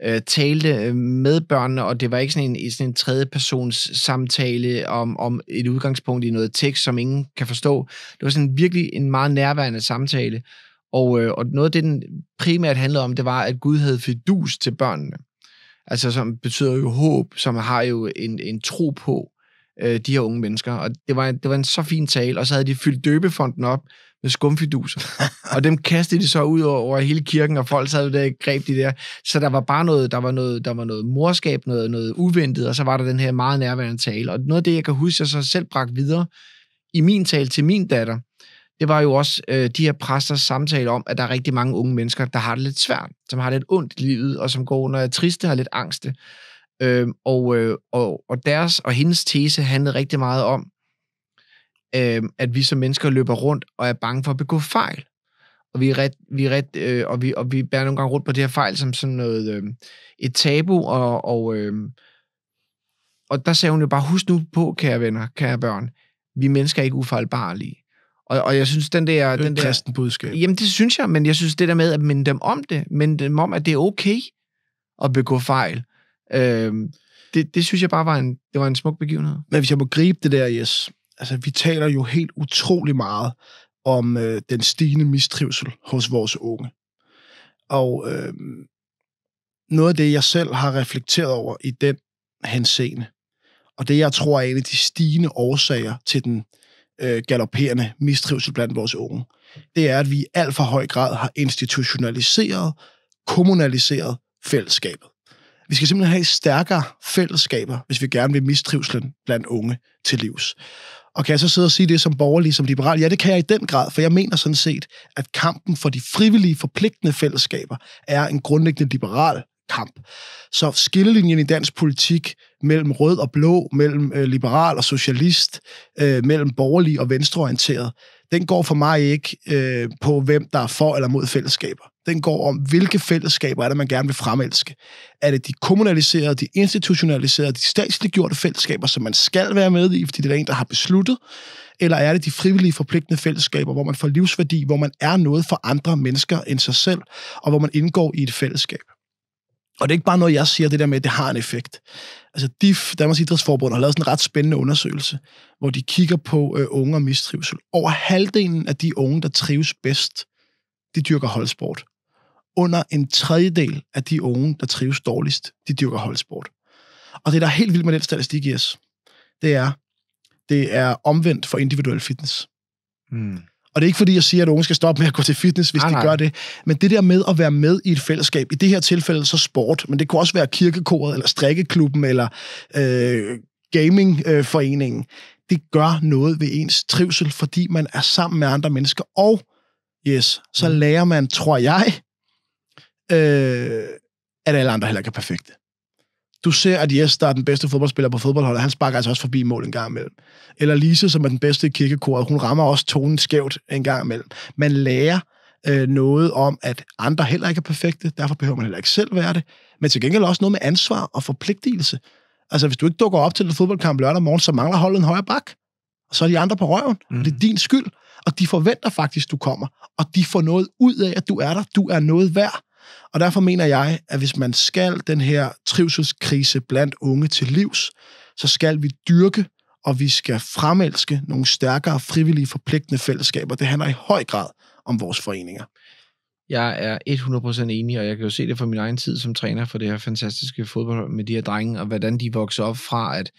øh, talte øh, med børnene, og det var ikke sådan en, sådan en tredjepersons samtale om, om et udgangspunkt i noget tekst, som ingen kan forstå. Det var sådan virkelig en meget nærværende samtale, og, øh, og noget af det, den primært handlede om, det var, at Gud havde fedus til børnene. Altså, som betyder jo håb, som har jo en, en tro på øh, de her unge mennesker. Og det var, det var en så fin tale, og så havde de fyldt døbefonden op med skumfiduser. og dem kastede de så ud over, over hele kirken, og folk sad der greb de der. Så der var bare noget, der var noget, der var noget morskab, noget, noget uventet, og så var der den her meget nærværende tale. Og noget af det, jeg kan huske, jeg så selv bragt videre i min tale til min datter, det var jo også øh, de her præsters samtale om, at der er rigtig mange unge mennesker, der har det lidt svært, som har lidt ondt i livet, og som går under triste og lidt angste. Øh, og, øh, og, og deres og hendes tese handlede rigtig meget om, øh, at vi som mennesker løber rundt og er bange for at begå fejl. Og vi, er ret, vi, er ret, øh, og vi, og vi bærer nogle gange rundt på det her fejl som sådan noget, øh, et tabu. Og, og, øh, og der sagde hun jo bare, husk nu på, kære venner, kære børn, vi mennesker er ikke ufejlbarlige. Og, og jeg synes, den der... Det er den der, budskab. Jamen, det synes jeg, men jeg synes det der med at minde dem om det, minde dem om, at det er okay at begå fejl, Øh, det, det synes jeg bare var en, det var en smuk begivenhed. Men hvis jeg må gribe det der, Jes, altså vi taler jo helt utrolig meget om øh, den stigende mistrivsel hos vores unge. Og øh, noget af det, jeg selv har reflekteret over i den henseende, og det jeg tror er en af de stigende årsager til den øh, galopperende mistrivsel blandt vores unge, det er, at vi i alt for høj grad har institutionaliseret, kommunaliseret fællesskabet. Vi skal simpelthen have stærkere fællesskaber, hvis vi gerne vil mistrivslen blandt unge til livs. Og kan jeg så sidde og sige det som borgerlig, som liberal? Ja, det kan jeg i den grad, for jeg mener sådan set, at kampen for de frivillige, forpligtende fællesskaber er en grundlæggende liberal kamp. Så skillelinjen i dansk politik mellem rød og blå, mellem øh, liberal og socialist, øh, mellem borgerlig og venstreorienteret, den går for mig ikke øh, på, hvem der er for eller mod fællesskaber. Den går om, hvilke fællesskaber er det, man gerne vil fremelske. Er det de kommunaliserede, de institutionaliserede, de statsliggjorte fællesskaber, som man skal være med i, fordi det er en, der har besluttet? Eller er det de frivillige forpligtende fællesskaber, hvor man får livsværdi, hvor man er noget for andre mennesker end sig selv, og hvor man indgår i et fællesskab? Og det er ikke bare noget, jeg siger, det der med, at det har en effekt. Altså DIF, Danmarks Idrætsforbund, har lavet sådan en ret spændende undersøgelse, hvor de kigger på øh, unge og mistrivsel. Over halvdelen af de unge, der trives bedst, de dyrker holdsport. Under en tredjedel af de unge, der trives dårligst, de dyrker holdsport. Og det, der er helt vildt med den statistik, yes, det er, det er omvendt for individuel fitness. Mm. Og det er ikke fordi, jeg siger, at unge skal stoppe med at gå til fitness, hvis nej, de nej. gør det. Men det der med at være med i et fællesskab, i det her tilfælde så sport, men det kunne også være kirkekoret, eller strikkeklubben, eller øh, gamingforeningen, det gør noget ved ens trivsel, fordi man er sammen med andre mennesker. Og yes, så mm. lærer man, tror jeg, øh, at alle andre heller ikke er perfekte du ser, at Jes, der er den bedste fodboldspiller på fodboldholdet, han sparker altså også forbi mål en gang imellem. Eller Lise, som er den bedste i kirkekoret, hun rammer også tonen skævt en gang imellem. Man lærer øh, noget om, at andre heller ikke er perfekte, derfor behøver man heller ikke selv være det. Men til gengæld også noget med ansvar og forpligtelse. Altså, hvis du ikke dukker op til en fodboldkamp lørdag morgen, så mangler holdet en højre bak. Og så er de andre på røven. Mm. Og det er mhm. din skyld. Og de forventer faktisk, du kommer. Og de får noget ud af, at du er der. Du er noget værd. Og derfor mener jeg, at hvis man skal den her trivselskrise blandt unge til livs, så skal vi dyrke og vi skal fremelske nogle stærkere frivillige forpligtende fællesskaber. Det handler i høj grad om vores foreninger. Jeg er 100% enig, og jeg kan jo se det fra min egen tid som træner for det her fantastiske fodbold med de her drenge, og hvordan de vokser op fra, at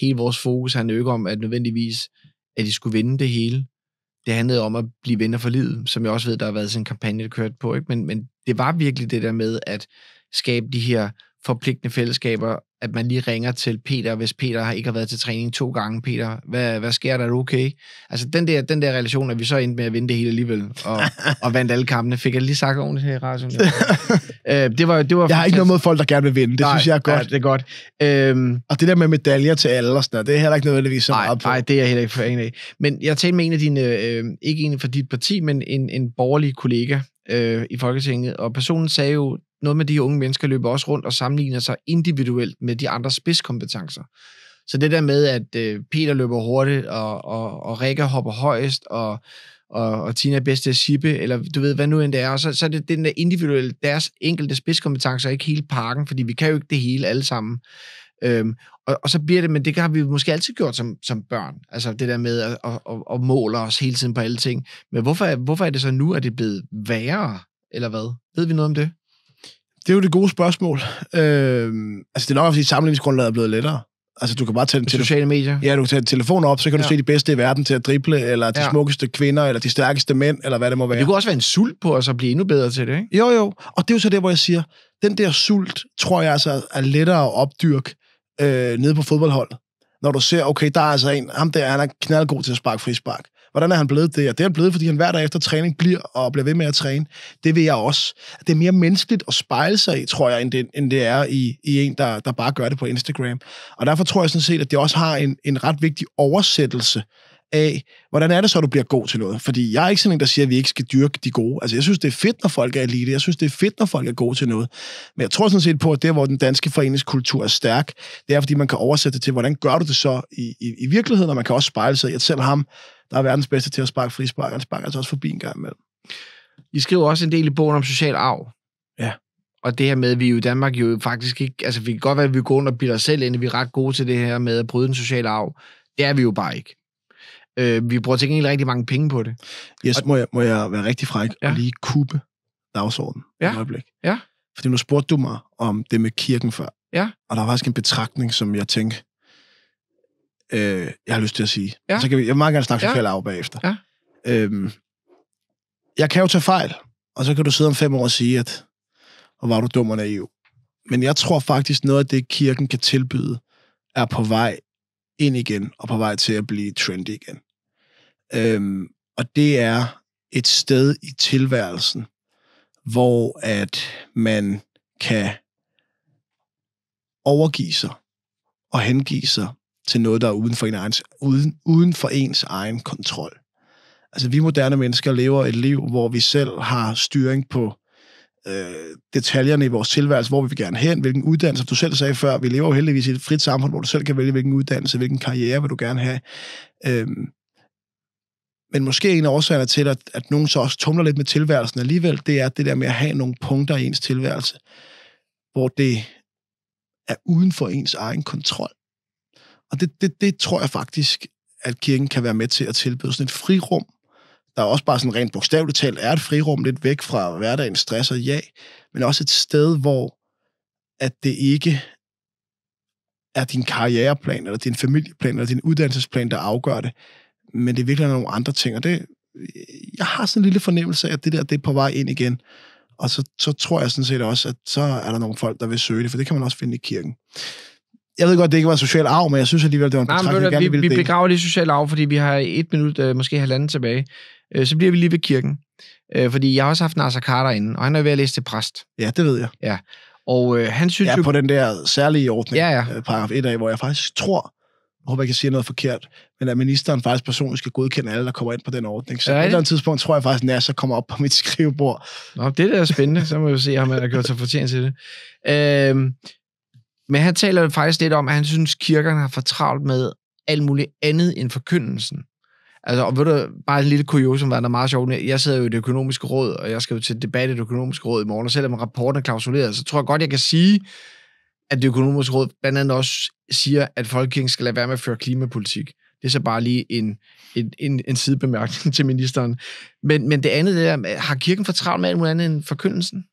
hele vores fokus handler ikke om, at nødvendigvis, at de skulle vinde det hele. Det handlede om at blive venner for livet, som jeg også ved, der har været sådan en kampagne, der kørt på. Ikke? Men, men det var virkelig det der med at skabe de her forpligtende fællesskaber, at man lige ringer til Peter, hvis Peter har ikke har været til træning to gange. Peter, hvad, hvad sker der? Er det okay? Altså, den der, den der relation, at vi så endte med at vinde det hele alligevel, og, og vandt alle kampene, fik jeg lige sagt ordentligt her i radioen. øh, det var, det var jeg har ikke noget mod folk, der gerne vil vinde. Det nej, synes jeg er godt. Ja, det er godt. Øhm, og det der med medaljer til alle og sådan noget, det er heller ikke nødvendigvis så nej, meget på. Nej, det er jeg heller ikke en af. Men jeg talte med en af dine, øh, ikke en fra dit parti, men en, en borgerlig kollega, øh, i Folketinget, og personen sagde jo, noget med de unge mennesker løber også rundt og sammenligner sig individuelt med de andres spidskompetencer. Så det der med, at øh, Peter løber hurtigt, og, og, og Rikke hopper højst, og, og, og Tina er bedst til at shippe, eller du ved, hvad nu end det er, og så, så er det den der individuelle, deres enkelte spidskompetencer, ikke hele parken, fordi vi kan jo ikke det hele alle sammen. Øhm, og, og så bliver det, men det har vi måske altid gjort som, som børn, altså det der med at, at, at, at måle os hele tiden på alle ting. Men hvorfor, hvorfor er det så nu, at det er blevet værre, eller hvad? Ved vi noget om det? Det er jo det gode spørgsmål. Øhm, altså det er nok også, at sammenligningsgrundlaget er blevet lettere. Altså, du kan bare tage den til sociale medier. Ja, du kan tage telefon op, så kan ja. du se de bedste i verden til at drible, eller de ja. smukkeste kvinder, eller de stærkeste mænd, eller hvad det må være. Men det kunne også være en sult på os at blive endnu bedre til det, ikke? Jo, jo. Og det er jo så det, hvor jeg siger, den der sult, tror jeg altså er lettere at opdyrke, øh, nede på fodboldholdet, når du ser, okay, der er altså en, ham der, han er knaldgod til at sparke frispark. Hvordan er han blevet det? Og det er han blevet, fordi han hver dag efter træning bliver og bliver ved med at træne. Det vil jeg også. Det er mere menneskeligt at spejle sig i, tror jeg, end det, end det er i, i en, der, der bare gør det på Instagram. Og derfor tror jeg sådan set, at det også har en, en ret vigtig oversættelse af, hvordan er det så, du bliver god til noget? Fordi jeg er ikke sådan en, der siger, at vi ikke skal dyrke de gode. Altså, jeg synes, det er fedt, når folk er elite. Jeg synes, det er fedt, når folk er gode til noget. Men jeg tror sådan set på, at det, hvor den danske foreningskultur er stærk, det er, fordi man kan oversætte det til, hvordan gør du det så i, i, i virkeligheden, og man kan også spejle sig i, at selv ham, der er verdens bedste til at sparke frispark, han sparker altså også forbi en gang imellem. I skriver også en del i bogen om social arv. Ja. Og det her med, at vi jo i Danmark jo faktisk ikke... Altså, vi kan godt være, at vi går under og bilder os selv ind, at vi er ret gode til det her med at bryde den sociale arv. Det er vi jo bare ikke. Øh, vi bruger til gengæld rigtig mange penge på det. Yes, og, må, jeg, må jeg være rigtig fræk ja. og lige kubbe dagsordenen ja. et øjeblik? Ja. Fordi nu spurgte du mig om det med kirken før. Ja. Og der var faktisk en betragtning, som jeg tænkte, øh, jeg har lyst til at sige. Ja. Så kan vi, jeg vil meget gerne snakke ja. af bagefter. Ja. Øhm, jeg kan jo tage fejl, og så kan du sidde om fem år og sige, at og var du dum og naiv. Men jeg tror faktisk, noget af det, kirken kan tilbyde, er på vej ind igen og på vej til at blive trendy igen. Øhm, og det er et sted i tilværelsen, hvor at man kan overgive sig og hengive sig til noget, der er uden for, en egen, uden, uden for ens egen kontrol. Altså vi moderne mennesker lever et liv, hvor vi selv har styring på øh, detaljerne i vores tilværelse, hvor vi vil gerne hen, hvilken uddannelse, du selv sagde før, vi lever jo heldigvis i et frit samfund, hvor du selv kan vælge, hvilken uddannelse, hvilken karriere vil du gerne have. Øhm, men måske en af årsagerne til, at, at nogen så også tumler lidt med tilværelsen alligevel, det er det der med at have nogle punkter i ens tilværelse, hvor det er uden for ens egen kontrol. Og det, det, det tror jeg faktisk, at kirken kan være med til at tilbyde sådan et frirum, der er også bare sådan rent bogstaveligt talt, er et frirum lidt væk fra hverdagens stress og ja, men også et sted, hvor at det ikke er din karriereplan, eller din familieplan, eller din uddannelsesplan, der afgør det, men det er virkelig nogle andre ting, og det, jeg har sådan en lille fornemmelse af, at det der, det er på vej ind igen. Og så, så tror jeg sådan set også, at så er der nogle folk, der vil søge det, for det kan man også finde i kirken. Jeg ved godt, det ikke var social arv, men jeg synes alligevel, det var en betragtning, jeg gerne vi, vi, vi begraver lige social arv, fordi vi har et minut, øh, måske halvanden tilbage. Øh, så bliver vi lige ved kirken. Øh, fordi jeg har også haft Nasser Carter inden, og han er ved at læse til præst. Ja, det ved jeg. Ja. Og øh, han synes ja, jo... på den der særlige ordning, ja, ja. Øh, paragraf 1 af, hvor jeg faktisk tror, jeg håber, jeg kan sige noget forkert, men at ministeren faktisk personligt skal godkende alle, der kommer ind på den ordning. Så ja, på et eller andet tidspunkt tror jeg faktisk, at Nasser kommer op på mit skrivebord. Nå, det der er spændende. Så må vi se, om han har gjort sig fortjent til det. Øhm, men han taler faktisk lidt om, at han synes, at kirkerne har for travlt med alt muligt andet end forkyndelsen. Altså, og ved du, bare en lille kuriosum, der er meget sjovt. Jeg sidder jo i det økonomiske råd, og jeg skal jo til debat i det økonomiske råd i morgen, og selvom rapporten er klausuleret, så tror jeg godt, jeg kan sige, at det økonomiske råd blandt andet også siger, at Folketinget skal lade være med at føre klimapolitik. Det er så bare lige en, en, en, en sidebemærkning til ministeren. Men, men det andet, det har kirken for travlt med alt muligt andet end forkyndelsen?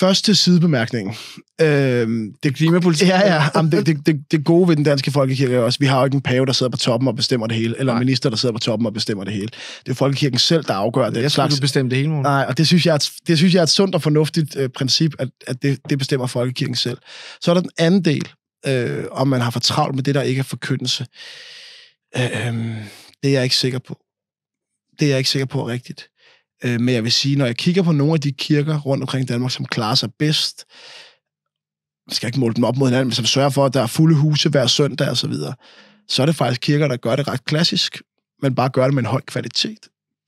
Første sidebemærkning. Øhm, det klimapolitik. Ja, ja. Jamen, det, det, det, det gode ved den danske folkekirke er også, vi har jo ikke en pave, der sidder på toppen og bestemmer det hele, eller en minister, der sidder på toppen og bestemmer det hele. Det er folkekirken selv, der afgør det. Jeg skal slags... du bestemme det hele, morgen. Nej, og det synes jeg, er, det synes jeg er et sundt og fornuftigt øh, princip, at, at det, det bestemmer folkekirken selv. Så er der den anden del, øh, om man har for travlt med det, der ikke er forkyndelse. Øh, øh, det er jeg ikke sikker på. Det er jeg ikke sikker på rigtigt. Øh, men jeg vil sige, når jeg kigger på nogle af de kirker rundt omkring Danmark, som klarer sig bedst, jeg skal ikke måle dem op mod hinanden, men som sørger for, at der er fulde huse hver søndag og så videre, så er det faktisk kirker, der gør det ret klassisk, men bare gør det med en høj kvalitet.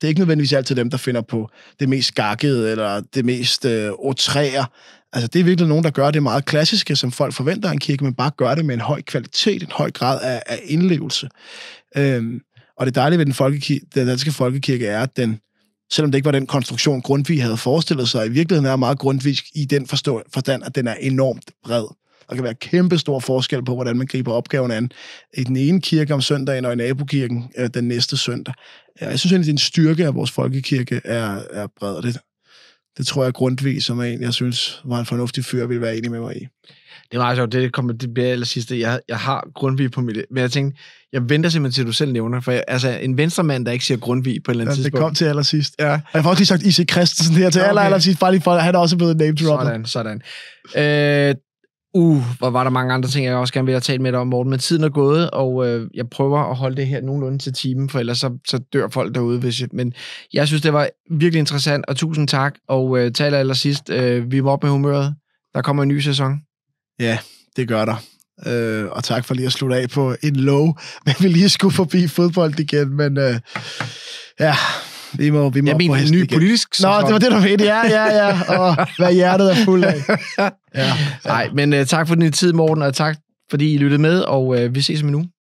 Det er ikke nødvendigvis altid dem, der finder på det mest gakkede eller det mest øh, otræer. Altså, det er virkelig nogen, der gør det meget klassiske, som folk forventer af en kirke, men bare gør det med en høj kvalitet, en høj grad af, af indlevelse. Øhm, og det dejlige ved den, folkekirke, den danske folkekirke er, at den selvom det ikke var den konstruktion, Grundtvig havde forestillet sig. I virkeligheden er meget grundvisk i den forstand, at den er enormt bred. Der kan være kæmpe stor forskel på, hvordan man griber opgaven an i den ene kirke om søndagen og i nabokirken øh, den næste søndag. Jeg synes egentlig, at en styrke af vores folkekirke er, er bred, og det det tror jeg grundvis, som er en, jeg synes var en fornuftig fyr, vil være enig med mig i. Det er meget sjovt, det kommer det bliver aller sidste. Jeg, jeg har Grundtvig på mit... Men jeg tænkte, jeg venter simpelthen til, du selv nævner, for jeg, altså, en venstremand, der ikke siger Grundtvig på et eller andet ja, tidspunkt. det kom til allersidst. Ja. Og jeg har faktisk lige sagt I.C. Christensen her til okay. aller, aller sidst, bare lige for, han er også blevet name dropper. Sådan, sådan. Øh, Uh, hvor var der mange andre ting, jeg også gerne ville have talt med dig om, Morten. Men tiden er gået, og øh, jeg prøver at holde det her nogenlunde til timen, for ellers så, så dør folk derude. Hvis jeg, men jeg synes, det var virkelig interessant, og tusind tak. Og øh, taler allersidst, øh, vi må op med humøret. Der kommer en ny sæson. Ja, det gør der. Øh, og tak for lige at slutte af på en low, men vi lige skulle forbi fodbold igen, men øh, ja... Vi må, vi må jeg mener, en ny igen. politisk sæson. Nå, det var det, du mente. Ja, ja, ja. Og hvad hjertet er fuld af. Ja. Nej, men uh, tak for din tid, Morten, og tak fordi I lyttede med, og uh, vi ses om en uge.